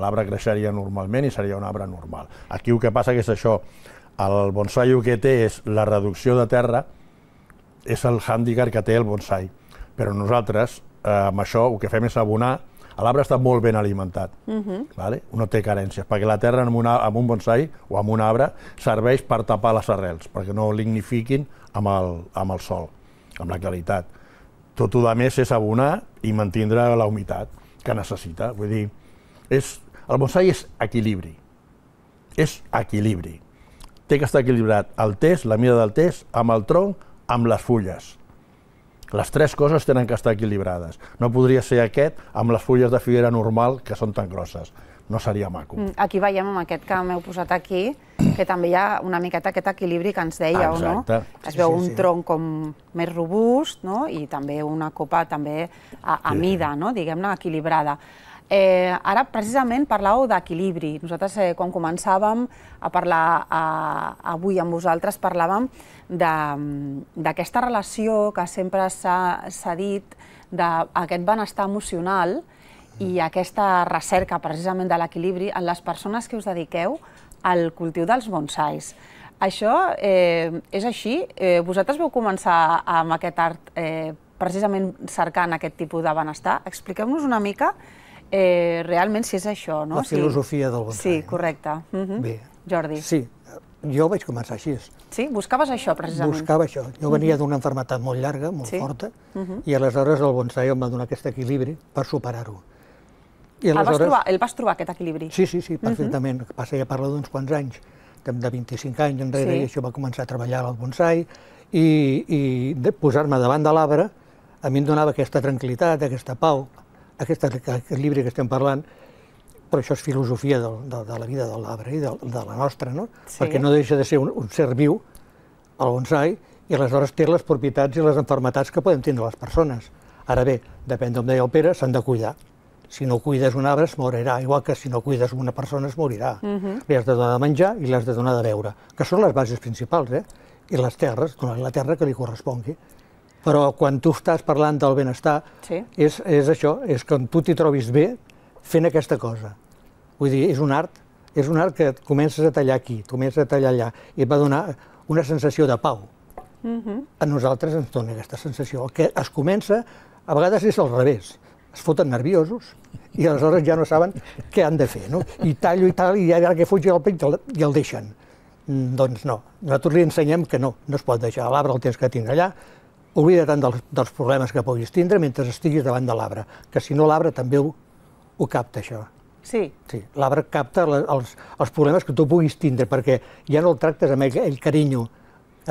l'arbre creixeria normalment i seria un arbre normal. Aquí el que passa que és això, el bonsai el que té és la reducció de terra, és el hàndicap que té el bonsai, però nosaltres eh, amb això el que fem és abonar, l'arbre està molt ben alimentat, uh mhm. -huh. vale? no té carències, perquè la terra amb, una, amb un bonsai o amb un arbre serveix per tapar les arrels, perquè no lignifiquin amb el, amb el sol, amb la claritat. Tot el més és abonar i mantindre la humitat que necessita. Vull dir, és, el bonsai és equilibri. És equilibri. Té que estar equilibrat el test, la mida del test, amb el tronc, amb les fulles. Les tres coses tenen que estar equilibrades. No podria ser aquest amb les fulles de figuera normal, que són tan grosses. No seria maco. Mm, aquí veiem, amb aquest que m'heu posat aquí, que també hi ha una miqueta aquest equilibri que ens dèieu, no? Es veu sí, sí, un tronc com més robust, no? I també una copa també a, a mida, no? Diguem-ne, equilibrada. Eh, ara, precisament, parlàveu d'equilibri. Nosaltres, eh, quan començàvem a parlar a, avui amb vosaltres, parlàvem d'aquesta relació que sempre s'ha dit d'aquest benestar emocional i aquesta recerca, precisament, de l'equilibri en les persones que us dediqueu el cultiu dels bonsais. Això eh, és així? Eh, vosaltres vau començar amb aquest art eh, precisament cercant aquest tipus de benestar. Expliqueu-nos una mica eh, realment si és això, no? La filosofia sí. del bonsai. Sí, eh? correcte. Uh mhm. -huh. Bé. Jordi. Sí, jo vaig començar així. Sí? Buscaves això, precisament? Buscava això. Jo venia uh mhm. -huh. d'una enfermetat molt llarga, molt sí? forta, uh mhm. -huh. i aleshores el bonsai em va donar aquest equilibri per superar-ho. I aleshores... el, vas trobar, el vas trobar, aquest equilibri? Sí, sí, sí, perfectament. Mhm. Uh -huh. Passa ja parlo d'uns quants anys, de 25 anys enrere, sí. i això va començar a treballar al bonsai, i, i de posar-me davant de l'arbre, a mi em donava aquesta tranquil·litat, aquesta pau, aquest equilibri que estem parlant, però això és filosofia de, de, de la vida de l'arbre i de, de la nostra, no? Sí. Perquè no deixa de ser un, un ser viu, el bonsai, i aleshores té les propietats i les enfermetats que poden tindre les persones. Ara bé, depèn d'on deia el Pere, s'han de cuidar. Si no cuides un arbre es morirà, igual que si no cuides una persona es morirà. Uh mhm. -huh. Li has de donar de menjar i l'has de donar de beure, que són les bases principals, eh? i les terres, donant la terra que li correspongui. Però quan tu estàs parlant del benestar, sí. és, és això, és quan tu t'hi trobis bé fent aquesta cosa. Vull dir, és un art, és un art que comences a tallar aquí, comences a tallar allà, i et va donar una sensació de pau. Uh mhm. -huh. A nosaltres ens dona aquesta sensació. El que es comença, a vegades és al revés es foten nerviosos i aleshores ja no saben què han de fer, no? I tallo i tal, i ja que fuig el pell i el deixen. Mm, doncs no, nosaltres li ensenyem que no, no es pot deixar l'arbre el temps que tinc allà, oblida tant dels, dels problemes que puguis tindre mentre estiguis davant de l'arbre, que si no l'arbre també ho, ho capta, això. Sí. sí l'arbre capta les, els, els problemes que tu puguis tindre, perquè ja no el tractes amb aquell carinyo,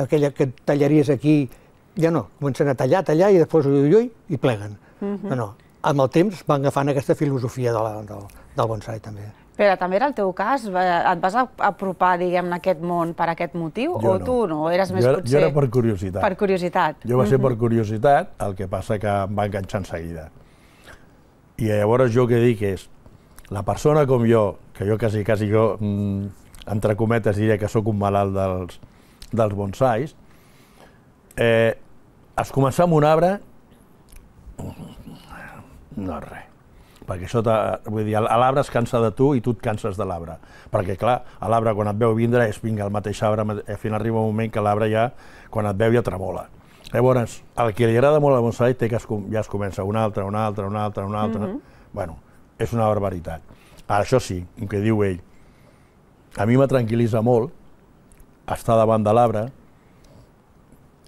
aquella que tallaries aquí, ja no, comencen a tallar, tallar i després ui, ui, i pleguen. Uh mhm. -huh. No, no, amb el temps va agafant aquesta filosofia de la, del, del bonsai també. Pere, també era el teu cas? Et vas apropar, diguem-ne, a aquest món per aquest motiu? Jo o no. tu no? Eres més jo potser... Jo era per curiositat. Per curiositat. Jo va ser mhm. per curiositat, el que passa que em va enganxar en seguida. I llavors jo que dic és, la persona com jo, que jo quasi, quasi jo, mm, entre cometes, diria que sóc un malalt dels, dels bonsais, eh, es començar amb un arbre no, res. Perquè això, vull dir, l'arbre es cansa de tu i tu et canses de l'arbre. Perquè, clar, l'arbre quan et veu vindre és, vinga, el mateix arbre, al final arriba un moment que l'arbre ja, quan et veu ja tremola. Llavors, al que li agrada molt el bonsai té que es, ja es comença una altra, una altra, una altra, una altra... Mm -hmm. Bueno, és una barbaritat. Ara, això sí, el que diu ell, a mi me tranquil·litza molt estar davant de l'arbre,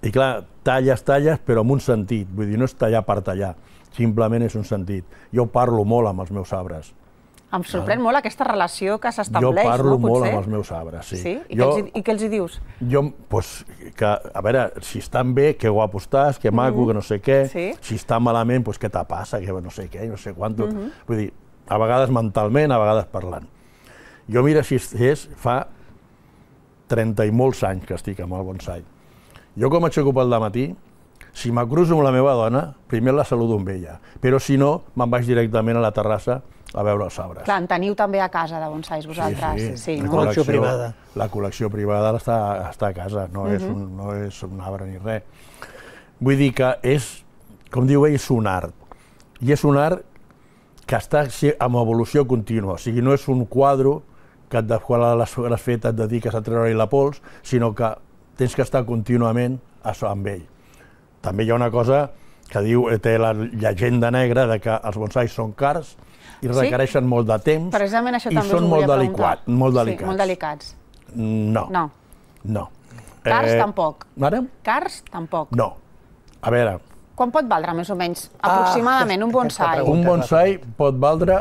i clar, talles, talles, però amb un sentit, vull dir, no és tallar per tallar, simplement és un sentit. Jo parlo molt amb els meus arbres. Em sorprèn molt aquesta relació que s'estableix, no? Jo parlo no, potser? molt amb els meus arbres, sí. sí? I, jo, què els, I què els hi dius? Jo, pues, que, a veure, si estan bé, que guapo estàs, que maco, mm -hmm. que no sé què. Sí? Si estan malament, pues, què te passa, que no sé què, no sé quant. Mm -hmm. Vull dir, a vegades mentalment, a vegades parlant. Jo, mira, si és, fa 30 i molts anys que estic amb el bonsai. Jo, com aixeco pel matí, si m'acruzo amb la meva dona, primer la saludo amb ella, però si no, me'n vaig directament a la terrassa a veure els arbres. Clar, en teniu també a casa de bonsais vosaltres. Sí, sí. sí la no? col·lecció privada. La col·lecció privada està, està a casa, no, uh -huh. és mhm. un, no és un arbre ni res. Vull dir que és, com diu ell, és un art. I és un art que està en evolució contínua, o sigui, no és un quadre que et, qual a les fetes et dediques a treure-hi la pols, sinó que tens que estar contínuament amb ell. També hi ha una cosa que diu, eh, té la llegenda negra de que els bonsais són cars i requereixen sí? molt de temps Precisament això i també són molt, delicat, molt delicats. Sí, molt delicats. No. No. no. Cars eh, tampoc. Ara? Cars tampoc. No. A veure... Quan pot valdre, més o menys, ah, aproximadament, ah, un bonsai? Un bonsai pot valdre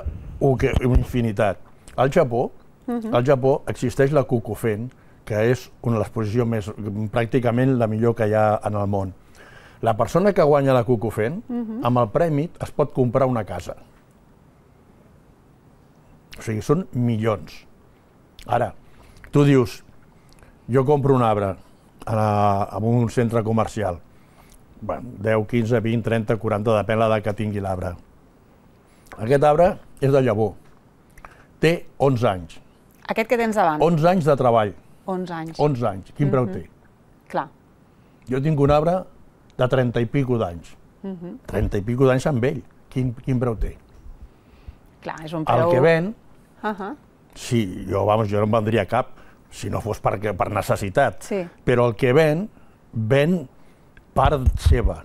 una infinitat. Al Japó, uh mhm. -huh. al Japó existeix la Kukufen, que és una de les posicions més, pràcticament la millor que hi ha en el món la persona que guanya la Cucufent, uh mhm. -huh. amb el premi es pot comprar una casa. O sigui, són milions. Ara, tu dius, jo compro un arbre en, a, eh, en un centre comercial, bueno, 10, 15, 20, 30, 40, depèn la de que tingui l'arbre. Aquest arbre és de llavor. Té 11 anys. Aquest que tens davant? 11 anys de treball. 11 anys. 11 anys. Quin preu mm -hmm. té? Clar. Jo tinc un arbre de 30 i pico d'anys. Uh -huh. 30 i pico d'anys amb ell. Quin, quin preu té? Clar, és un preu... El que ven, uh -huh. sí, jo, vamos, jo no en vendria cap, si no fos per, per necessitat. Sí. Però el que ven, ven part seva.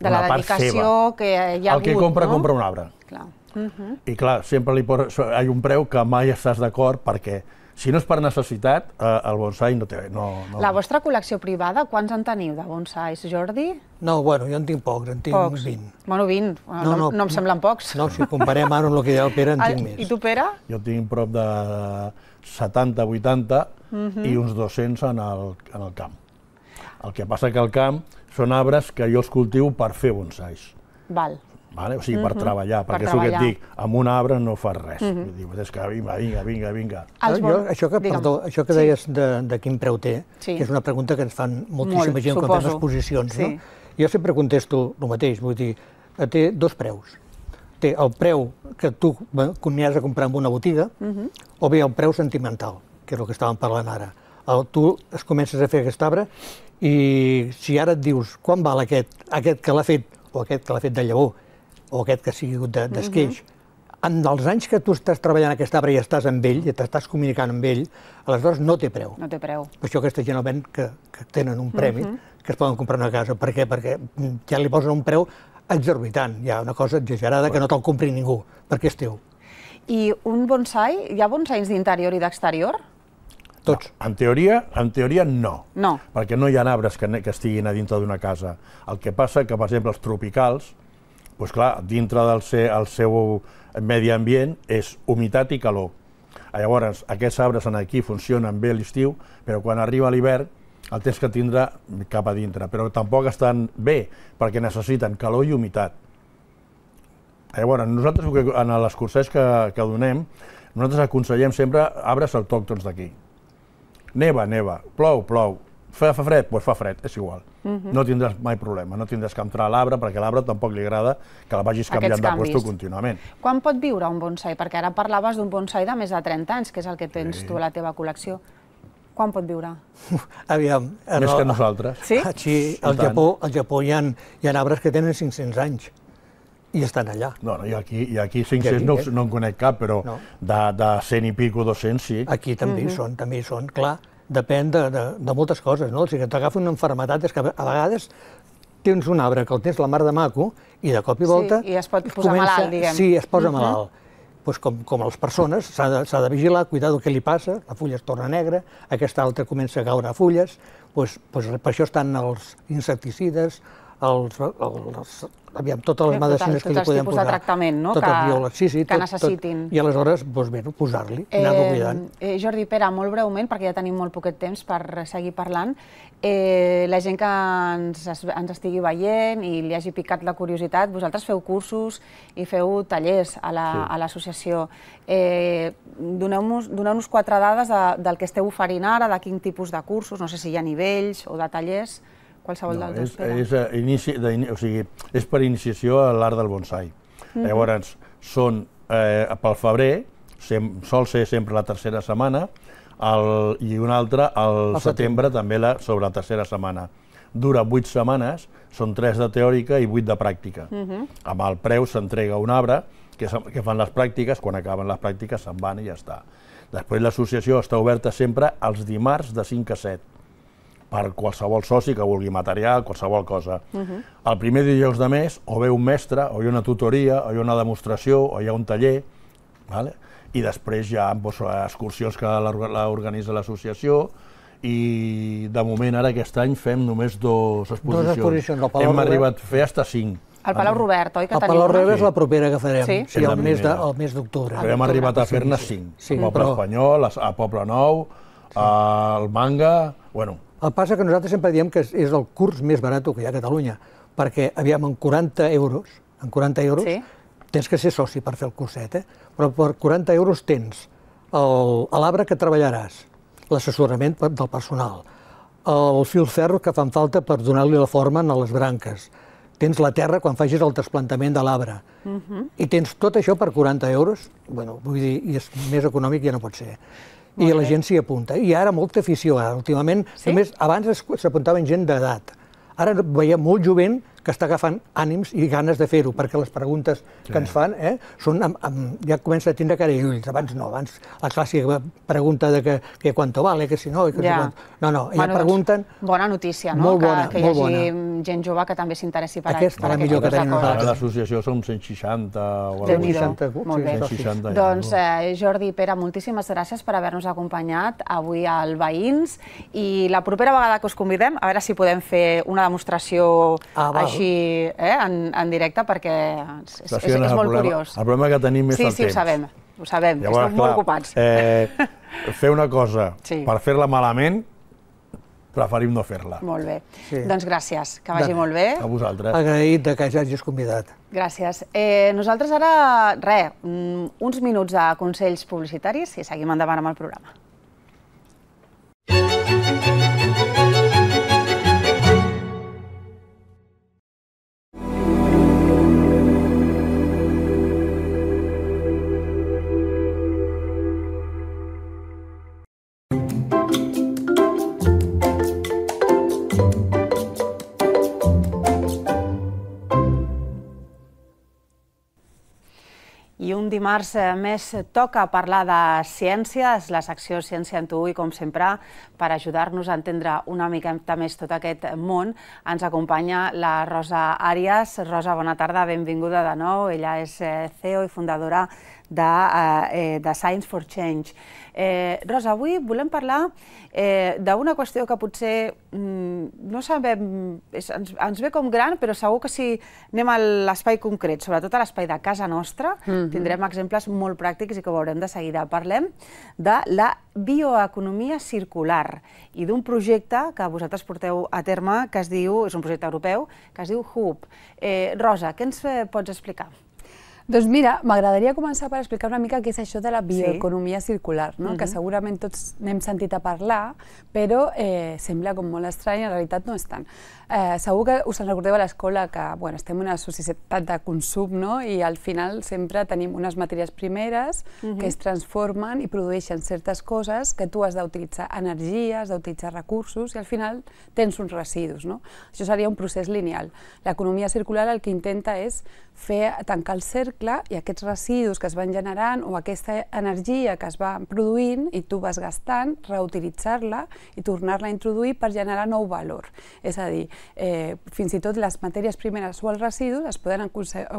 De la dedicació seva. que hi ha el hagut, El que compra, no? compra un arbre. Clar. Uh mhm. -huh. I clar, sempre li posa, hi ha un preu que mai estàs d'acord perquè si no és per necessitat, eh, el bonsai no té... No, no... La vostra col·lecció privada, quants en teniu de bonsais, Jordi? No, bueno, jo en tinc poc, en tinc pocs. 20. Bueno, 20, no, no, no, no em semblen pocs. No, si comparem ara amb el que deia el Pere, en tinc ah, més. I tu, Pere? Jo tinc prop de 70, 80 uh -huh. i uns 200 en el, en el camp. El que passa que al camp són arbres que jo els cultiu per fer bonsais. Val. Vale? O sigui, per treballar, per perquè és el que et dic, amb un arbre no fas res. Uh -huh. Dius, és que vinga, vinga, vinga, vinga. Els ah, ah, jo, això que, perdó, això que deies sí. de, de quin preu té, sí. que és una pregunta que ens fan moltíssima Molt, gent suposo. quan fem exposicions, sí. no? Jo sempre contesto el mateix, vull dir, eh, té dos preus. Té el preu que tu combinaràs a comprar en una botiga, uh -huh. o bé el preu sentimental, que és el que estàvem parlant ara. El, tu es comences a fer aquest arbre i si ara et dius quan val aquest, aquest que l'ha fet o aquest que l'ha fet de llavor o aquest que ha sigut d'esqueix, de, uh -huh. en els anys que tu estàs treballant aquest arbre i estàs amb ell, i t'estàs comunicant amb ell, aleshores no té preu. No té preu. Per això aquesta gent el ven que, que tenen un premi, uh mhm. -huh. que es poden comprar una casa. Per què? Perquè ja li posen un preu exorbitant, hi ha una cosa exagerada que no te'l compri ningú, perquè és teu. I un bonsai, hi ha bonsais d'interior i d'exterior? Tots. No, en teoria, en teoria no. No. Perquè no hi ha arbres que, que estiguin a dintre d'una casa. El que passa que, per exemple, els tropicals, doncs clar, dintre del seu, el seu medi ambient és humitat i calor. Llavors, aquests arbres aquí funcionen bé l'estiu, però quan arriba l'hivern el tens que tindre cap a dintre, però tampoc estan bé, perquè necessiten calor i humitat. Llavors, nosaltres en les cursets que, que donem, nosaltres aconsellem sempre arbres autòctons d'aquí. Neva, neva, plou, plou, Fa, fa fred? Doncs pues fa fred, és igual. Uh mhm. -huh. No tindràs mai problema, no tindràs que entrar a l'arbre, perquè a l'arbre tampoc li agrada que la vagis canviant de puesto contínuament. Quan pot viure un bonsai? Perquè ara parlaves d'un bonsai de més de 30 anys, que és el que tens sí. tu a la teva col·lecció. Quan pot viure? Aviam. Més Més que nosaltres. Sí? Així, al Japó, al Japó hi ha, hi ha arbres que tenen 500 anys i estan allà. No, no, i aquí, i aquí 500 no, no en conec cap, però no. de, de 100 i pico, 200 sí. Aquí també mm uh -hmm. -huh. hi mhm. són, també hi són, clar depèn de, de, de moltes coses, no? O sigui, que t'agafa una malaltia, és que a vegades tens un arbre que el tens la mar de maco i de cop i volta... Sí, i es pot posar comença, malalt, diguem. Sí, es posa uh -huh. malalt. Pues com, com les persones, s'ha de, de vigilar, cuidar del que li passa, la fulla es torna negra, aquesta altra comença a caure a fulles, pues, pues per això estan els insecticides, els, els, aviam, totes les medicines que li podem posar. Tots tractament, no? Tot que, el biòleg, sí, sí. Que tot, necessitin. Tot, I aleshores, doncs, bueno, posar-li, eh, anar eh, oblidant. Eh, Jordi, Pere, molt breument, perquè ja tenim molt poquet temps per seguir parlant, eh, la gent que ens, ens estigui veient i li hagi picat la curiositat, vosaltres feu cursos i feu tallers a l'associació. La, sí. eh, Doneu-nos doneu, doneu quatre dades de, del que esteu oferint ara, de quin tipus de cursos, no sé si hi ha nivells o de tallers qualsevol no, d'altres? És, és, inici, de, o sigui, és per iniciació a l'art del bonsai. Mm -hmm. Llavors, són eh, pel febrer, sem, sol ser sempre la tercera setmana, el, i una altra al setembre, setembre també la, sobre la tercera setmana. Dura vuit setmanes, són tres de teòrica i vuit de pràctica. Mm -hmm. Amb el preu s'entrega un arbre que, que fan les pràctiques, quan acaben les pràctiques se'n van i ja està. Després l'associació està oberta sempre els dimarts de 5 a 7 per qualsevol soci que vulgui material, qualsevol cosa. Uh mhm. -huh. El primer dijous de mes o ve un mestre, o hi ha una tutoria, o hi ha una demostració, o hi ha un taller, vale? i després hi ha doncs, excursions que l'organitza l'associació, i de moment ara aquest any fem només dues exposicions. Dos exposicions Hem Robert. arribat a fer fins a cinc. El Palau Robert, oi? Que el Palau Robert és la propera que farem, sí? Sí, el, mes de, el mes d'octubre. Però hem arribat a fer-ne cinc. Sí, a Poble però... Espanyol, a Poble Nou, al Manga... Bueno, el pas que nosaltres sempre diem que és, el curs més barat que hi ha a Catalunya, perquè, aviam, en 40 euros, en 40 euros sí. tens que ser soci per fer el curset, eh? però per 40 euros tens l'arbre que treballaràs, l'assessorament del personal, el filferro que fan falta per donar-li la forma a les branques, tens la terra quan facis el trasplantament de l'arbre, uh mhm. -huh. i tens tot això per 40 euros, bueno, vull dir, i és més econòmic ja no pot ser i la gent s'hi apunta. I ara molta afició, ara, últimament, sí? només abans s'apuntaven gent d'edat. Ara veiem molt jovent que està agafant ànims i ganes de fer-ho, perquè les preguntes que ens fan eh, són amb, amb, ja comença a tindre cara i ulls. Abans no, abans la clàssica pregunta de que, que quanto vale, que si no... Que ja. si no, no, ja bueno, doncs, pregunten... Doncs, bona notícia, no? Molt bona, que, que hi hagi bona. gent jove que també s'interessi per aquest, per aquest millor que tenim nosaltres. L'associació som 160 o... cosa. molt bé. 160 doncs eh, Jordi i Pere, moltíssimes gràcies per haver-nos acompanyat avui al Veïns i la propera vegada que us convidem, a veure si podem fer una demostració ah, així així eh, en, en directe perquè és, és, és, és molt curiós. El problema que tenim és sí, el sí, temps. Sí, sí, ho sabem, ho sabem, Llavors, estem clar, molt ocupats. Eh, fer una cosa sí. per fer-la malament preferim no fer-la. Molt bé. Sí. Doncs gràcies, que vagi de... molt bé. A vosaltres. Agraït que ja hagis convidat. Gràcies. Eh, nosaltres ara, re, mm, uns minuts de consells publicitaris i seguim endavant amb el programa. I un dimarts eh, més toca parlar de ciència, és la secció Ciència en tu i com sempre per ajudar-nos a entendre una miqueta més tot aquest món ens acompanya la Rosa Àries. Rosa, bona tarda, benvinguda de nou. Ella és eh, CEO i fundadora de, eh, de Science for Change. Eh, Rosa, avui volem parlar eh, d'una qüestió que potser mm, no sabem, és, ens, ens ve com gran, però segur que si anem a l'espai concret, sobretot a l'espai de casa nostra, mm -hmm. tindrem exemples molt pràctics i que veurem de seguida. Parlem de la bioeconomia circular i d'un projecte que vosaltres porteu a terme que es diu, és un projecte europeu, que es diu HUB. Eh, Rosa, què ens eh, pots explicar? Doncs mira, m'agradaria començar per explicar una mica què és això de la bioeconomia sí. circular, no? Uh -huh. que segurament tots n'hem sentit a parlar, però eh, sembla com molt estrany, en realitat no és tant. Eh, segur que us recordeu a l'escola que bueno, estem en una societat de consum no? i al final sempre tenim unes matèries primeres uh -huh. que mhm. es transformen i produeixen certes coses que tu has d'utilitzar energia, has d'utilitzar recursos i al final tens uns residus. No? Això seria un procés lineal. L'economia circular el que intenta és fer tancar el cercle i aquests residus que es van generant o aquesta energia que es va produint i tu vas gastant, reutilitzar-la i tornar-la a introduir per generar nou valor. És a dir, eh, fins i tot les matèries primeres o els residus es poden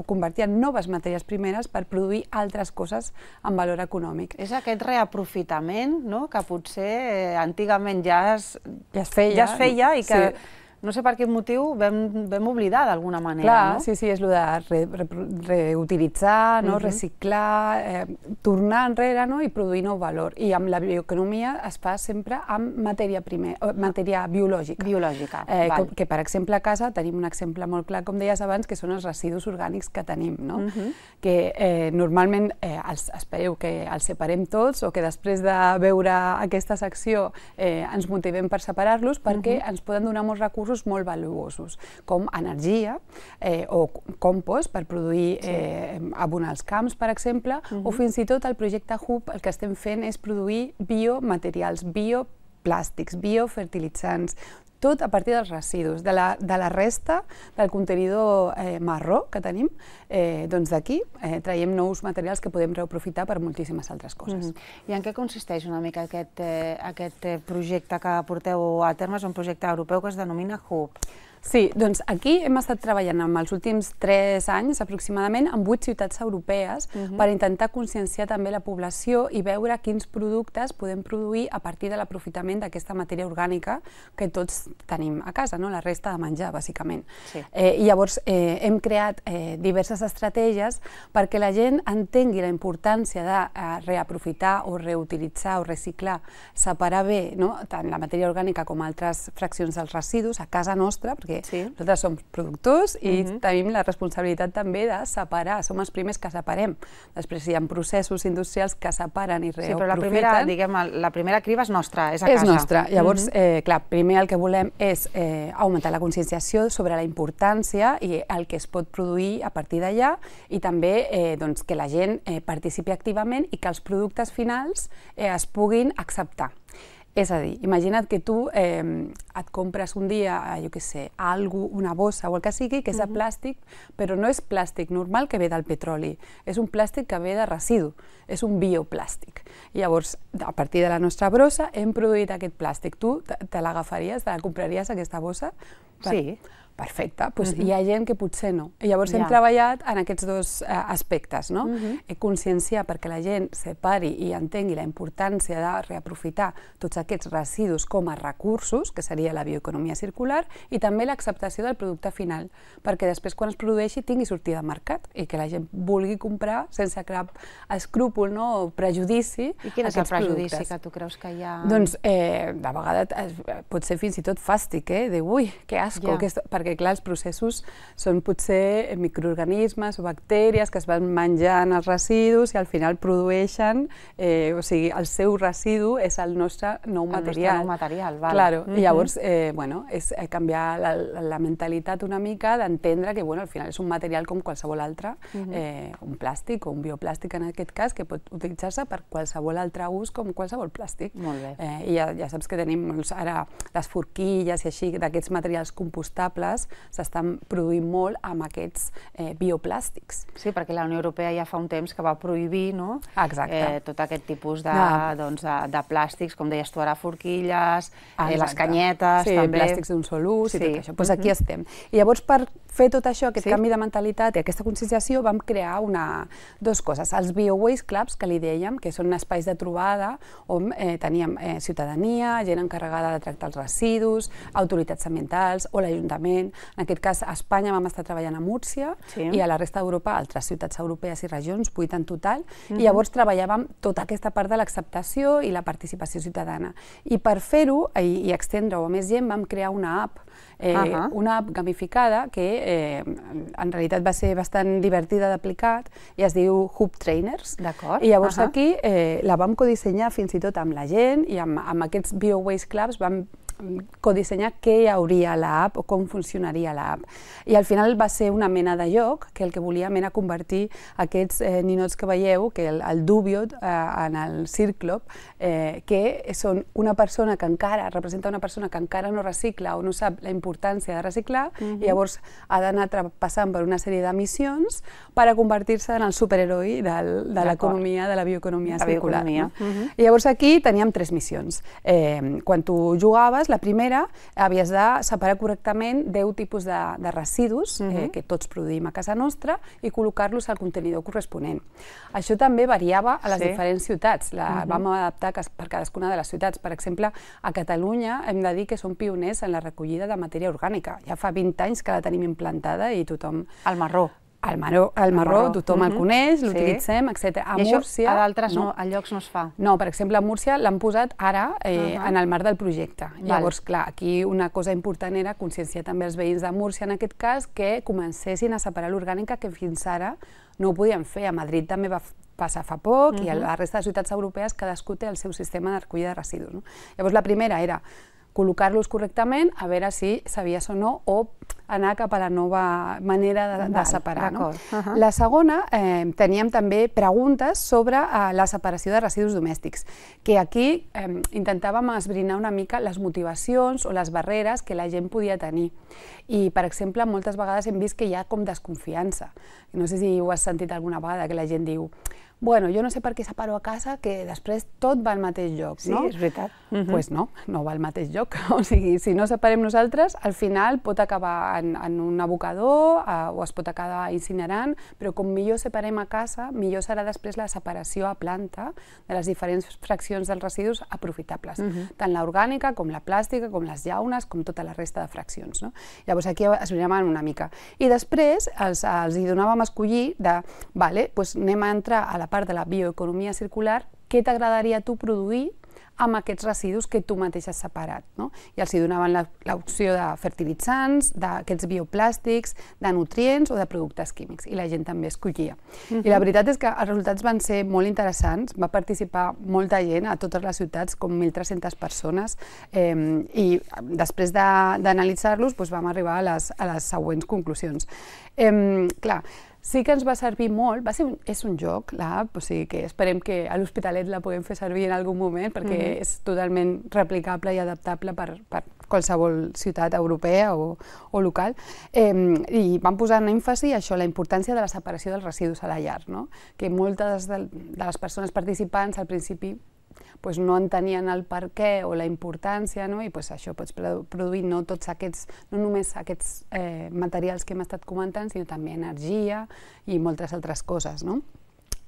convertir en noves matèries primeres per produir altres coses amb valor econòmic. És aquest reaprofitament no? que potser eh, antigament ja es, ja es feia, ja es feia i que... Sí no sé per quin motiu vam, vam oblidar d'alguna manera, Clar, no? Sí, sí, és el de re, re, reutilitzar, no? Uh mhm. -huh. reciclar, eh, tornar enrere no? i produir nou valor. I amb la bioeconomia es fa sempre amb matèria, primer, eh, matèria biològica. Biològica, eh, val. Com, que, per exemple, a casa tenim un exemple molt clar, com deies abans, que són els residus orgànics que tenim, no? Uh mhm. -huh. Que eh, normalment eh, els, espereu que els separem tots o que després de veure aquesta secció eh, ens motivem per separar-los perquè uh mhm. -huh. ens poden donar molts recursos recursos molt valuosos, com energia eh, o compost per produir, sí. eh, abonar els camps, per exemple, uh -huh. o mhm. fins i tot el projecte HUB el que estem fent és produir biomaterials, bioplàstics, biofertilitzants, tot a partir dels residus, de la, de la resta del contenidor eh, marró que tenim, eh, doncs d'aquí eh, traiem nous materials que podem reaprofitar per moltíssimes altres coses. Mm -hmm. I en què consisteix una mica aquest, eh, aquest eh, projecte que porteu a terme? És un projecte europeu que es denomina HUB. Sí, doncs aquí hem estat treballant en els últims tres anys aproximadament en vuit ciutats europees uh mhm. -huh. per intentar conscienciar també la població i veure quins productes podem produir a partir de l'aprofitament d'aquesta matèria orgànica que tots tenim a casa, no? la resta de menjar, bàsicament. Sí. Eh, i llavors eh, hem creat eh, diverses estratègies perquè la gent entengui la importància de eh, reaprofitar o reutilitzar o reciclar, separar bé no? tant la matèria orgànica com altres fraccions dels residus a casa nostra, perquè perquè sí. nosaltres som productors i uh mhm. -huh. tenim la responsabilitat també de separar, som els primers que separem. Després hi ha processos industrials que separen i reaprofiten. Sí, però la primera, diguem, la primera criba és nostra, és a casa. És nostra. Llavors, uh mhm. -huh. eh, clar, primer el que volem és eh, augmentar la conscienciació sobre la importància i el que es pot produir a partir d'allà i també eh, doncs, que la gent eh, participi activament i que els productes finals eh, es puguin acceptar. És a dir, imagina't que tu eh, et compres un dia, eh, jo què sé, algo, una bossa o el que sigui, que és de plàstic, però no és plàstic normal que ve del petroli, és un plàstic que ve de residu, és un bioplàstic. Llavors, a partir de la nostra brossa hem produït aquest plàstic. Tu te l'agafaries, te la compraries aquesta bossa? Per... Sí perfecte, doncs uh -huh. hi ha gent que potser no. I llavors yeah. hem treballat en aquests dos uh, aspectes, no? Uh -huh. Conscienciar perquè la gent separi i entengui la importància de reaprofitar tots aquests residus com a recursos, que seria la bioeconomia circular, i també l'acceptació del producte final, perquè després quan es produeixi tingui sortida de mercat i que la gent vulgui comprar sense cap escrúpol no? o prejudici I quin és el prejudici productes. que tu creus que hi ha? Doncs eh, de vegades eh, pot ser fins i tot fàstic, eh? de ui, que asco, yeah. que és, perquè perquè clar, els processos són potser microorganismes o bactèries que es van menjant els residus i al final produeixen, eh, o sigui, el seu residu és el nostre nou el material. El nostre nou material, val. Claro, mm -hmm. llavors, eh, bueno, és eh, canviar la, la mentalitat una mica d'entendre que, bueno, al final és un material com qualsevol altre, mm -hmm. eh, un plàstic o un bioplàstic en aquest cas, que pot utilitzar-se per qualsevol altre ús com qualsevol plàstic. Molt bé. Eh, I ja, ja saps que tenim molts, doncs, ara les forquilles i així d'aquests materials compostables vegades s'estan produint molt amb aquests eh, bioplàstics. Sí, perquè la Unió Europea ja fa un temps que va prohibir no? Exacte. eh, tot aquest tipus de, no. doncs, de, de plàstics, com deies tu ara, forquilles, eh, ah, les canyetes... Sí, també. plàstics d'un sol ús sí. i tot això. Doncs pues aquí uh -huh. estem. I llavors, per fer tot això, aquest sí. canvi de mentalitat i aquesta conscienciació, vam crear una, dos coses. Els Bioways Clubs, que li dèiem, que són espais de trobada on eh, teníem eh, ciutadania, gent encarregada de tractar els residus, autoritats ambientals o l'Ajuntament. En aquest cas, a Espanya vam estar treballant a Múrcia sí. i a la resta d'Europa, altres ciutats europees i regions, vuit en total, mm -hmm. i llavors treballàvem tota aquesta part de l'acceptació i la participació ciutadana. I per fer-ho i, i extendre-ho a més gent, vam crear una app, eh, uh -huh. una app gamificada que eh, eh, en realitat va ser bastant divertida d'aplicar i es diu Hoop Trainers. D'acord. I llavors uh -huh. aquí eh, la vam codissenyar fins i tot amb la gent i amb, amb aquests BioWaste Clubs vam codissenyar què hi hauria a l'app o com funcionaria l'app. I al final va ser una mena de lloc que el que volíem era convertir aquests eh, ninots que veieu, que el, el Dubiot eh, en el Circlop, eh, que són una persona que encara, representa una persona que encara no recicla o no sap la importància de reciclar, uh -huh. i llavors ha d'anar passant per una sèrie de missions per a convertir-se en el superheroi del, de l'economia, de la bioeconomia circular. Bioeconomia. No? I llavors aquí teníem tres missions. Eh, quan tu jugaves, la primera, havies de separar correctament 10 tipus de, de residus uh -huh. eh, mhm. que tots produïm a casa nostra i col·locar-los al contenidor corresponent. Això també variava a les sí. diferents ciutats. La uh mhm. -huh. vam adaptar per cadascuna de les ciutats. Per exemple, a Catalunya hem de dir que som pioners en la recollida de matèria orgànica. Ja fa 20 anys que la tenim implantada i tothom... Al marró. El, maró, el marró, marró. tothom uh -huh. el coneix, l'utilitzem, sí. etc. A I això, Múrcia... a d'altres no. no, a llocs no es fa. No, per exemple, a Múrcia l'han posat ara eh, uh -huh. en el marc del projecte. Val. Llavors, clar, aquí una cosa important era conscienciar també els veïns de Múrcia, en aquest cas, que comencessin a separar l'orgànica que fins ara no ho podien fer. A Madrid també va passar fa poc uh -huh. i a la resta de ciutats europees cadascú té el seu sistema de recollida de residus. No? Llavors, la primera era col·locar-los correctament, a veure si sabies o no, o anar cap a la nova manera de, de separar. No? Uh -huh. La segona, eh, teníem també preguntes sobre eh, la separació de residus domèstics, que aquí eh, intentàvem esbrinar una mica les motivacions o les barreres que la gent podia tenir. I, per exemple, moltes vegades hem vist que hi ha com desconfiança. No sé si ho has sentit alguna vegada, que la gent diu bueno, jo no sé per què separo a casa, que després tot va al mateix lloc, sí, no? Sí, és veritat. Doncs uh -huh. pues no, no va al mateix lloc. O sigui, si no separem nosaltres, al final pot acabar en, en un abocador eh, o es pot acabar incinerant, però com millor separem a casa, millor serà després la separació a planta de les diferents fraccions dels residus aprofitables, uh mhm. -huh. tant l'orgànica com la plàstica, com les llaunes, com tota la resta de fraccions. No? Llavors aquí es esbrinemen una mica. I després els, els hi donàvem a escollir de, vale, doncs anem a entrar a la part de la bioeconomia circular, què t'agradaria tu produir amb aquests residus que tu mateix has separat. No? I els hi donaven l'opció de fertilitzants, d'aquests bioplàstics, de nutrients o de productes químics, i la gent també escollia. Uh -huh. I la veritat és que els resultats van ser molt interessants, va participar molta gent a totes les ciutats, com 1.300 persones, eh, i després d'analitzar-los de, doncs vam arribar a les, a les següents conclusions. Eh, clar, sí que ens va servir molt, va ser un, és un joc, l'app, o sigui que esperem que a l'Hospitalet la puguem fer servir en algun moment perquè mm -hmm. és totalment replicable i adaptable per, per qualsevol ciutat europea o, o local. Eh, I van posar en èmfasi això, la importància de la separació dels residus a la llar, no? que moltes de, de les persones participants al principi pues, no entenien el per què o la importància, no? i pues, això pots produir no, tots aquests, no només aquests eh, materials que hem estat comentant, sinó també energia i moltes altres coses. No?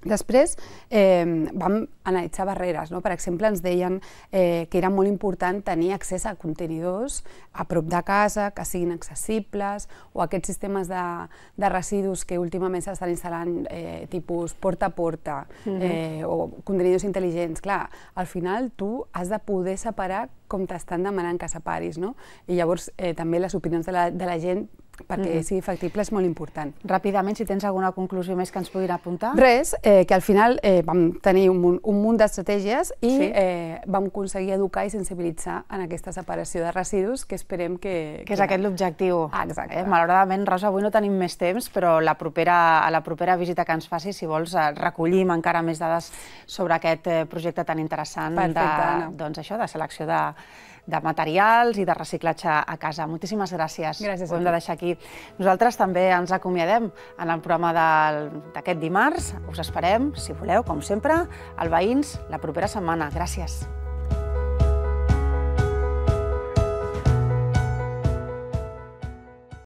Després eh, vam analitzar barreres. No? Per exemple, ens deien eh, que era molt important tenir accés a contenidors a prop de casa, que siguin accessibles, o aquests sistemes de, de residus que últimament s'estan instal·lant eh, tipus porta a porta, mm -hmm. eh, o contenidors intel·ligents. Clar, al final tu has de poder separar com t'estan demanant que separis. No? I llavors eh, també les opinions de la, de la gent perquè mm -hmm. sigui factible és molt important. Ràpidament, si tens alguna conclusió més que ens puguin apuntar? Res, eh, que al final eh, vam tenir un, munt, un munt d'estratègies i sí. eh, vam aconseguir educar i sensibilitzar en aquesta separació de residus que esperem que... Que, que és que... aquest l'objectiu. Ah, exacte. Eh? Malauradament, Rosa, avui no tenim més temps, però la propera, a la propera visita que ens facis, si vols, eh, recollim encara més dades sobre aquest eh, projecte tan interessant Perfecte, de, no. doncs això, de selecció de, de materials i de reciclatge a casa. Moltíssimes gràcies. Gràcies. Ho hem de deixar aquí. Nosaltres també ens acomiadem en el programa d'aquest dimarts. Us esperem, si voleu, com sempre, al Veïns la propera setmana. Gràcies.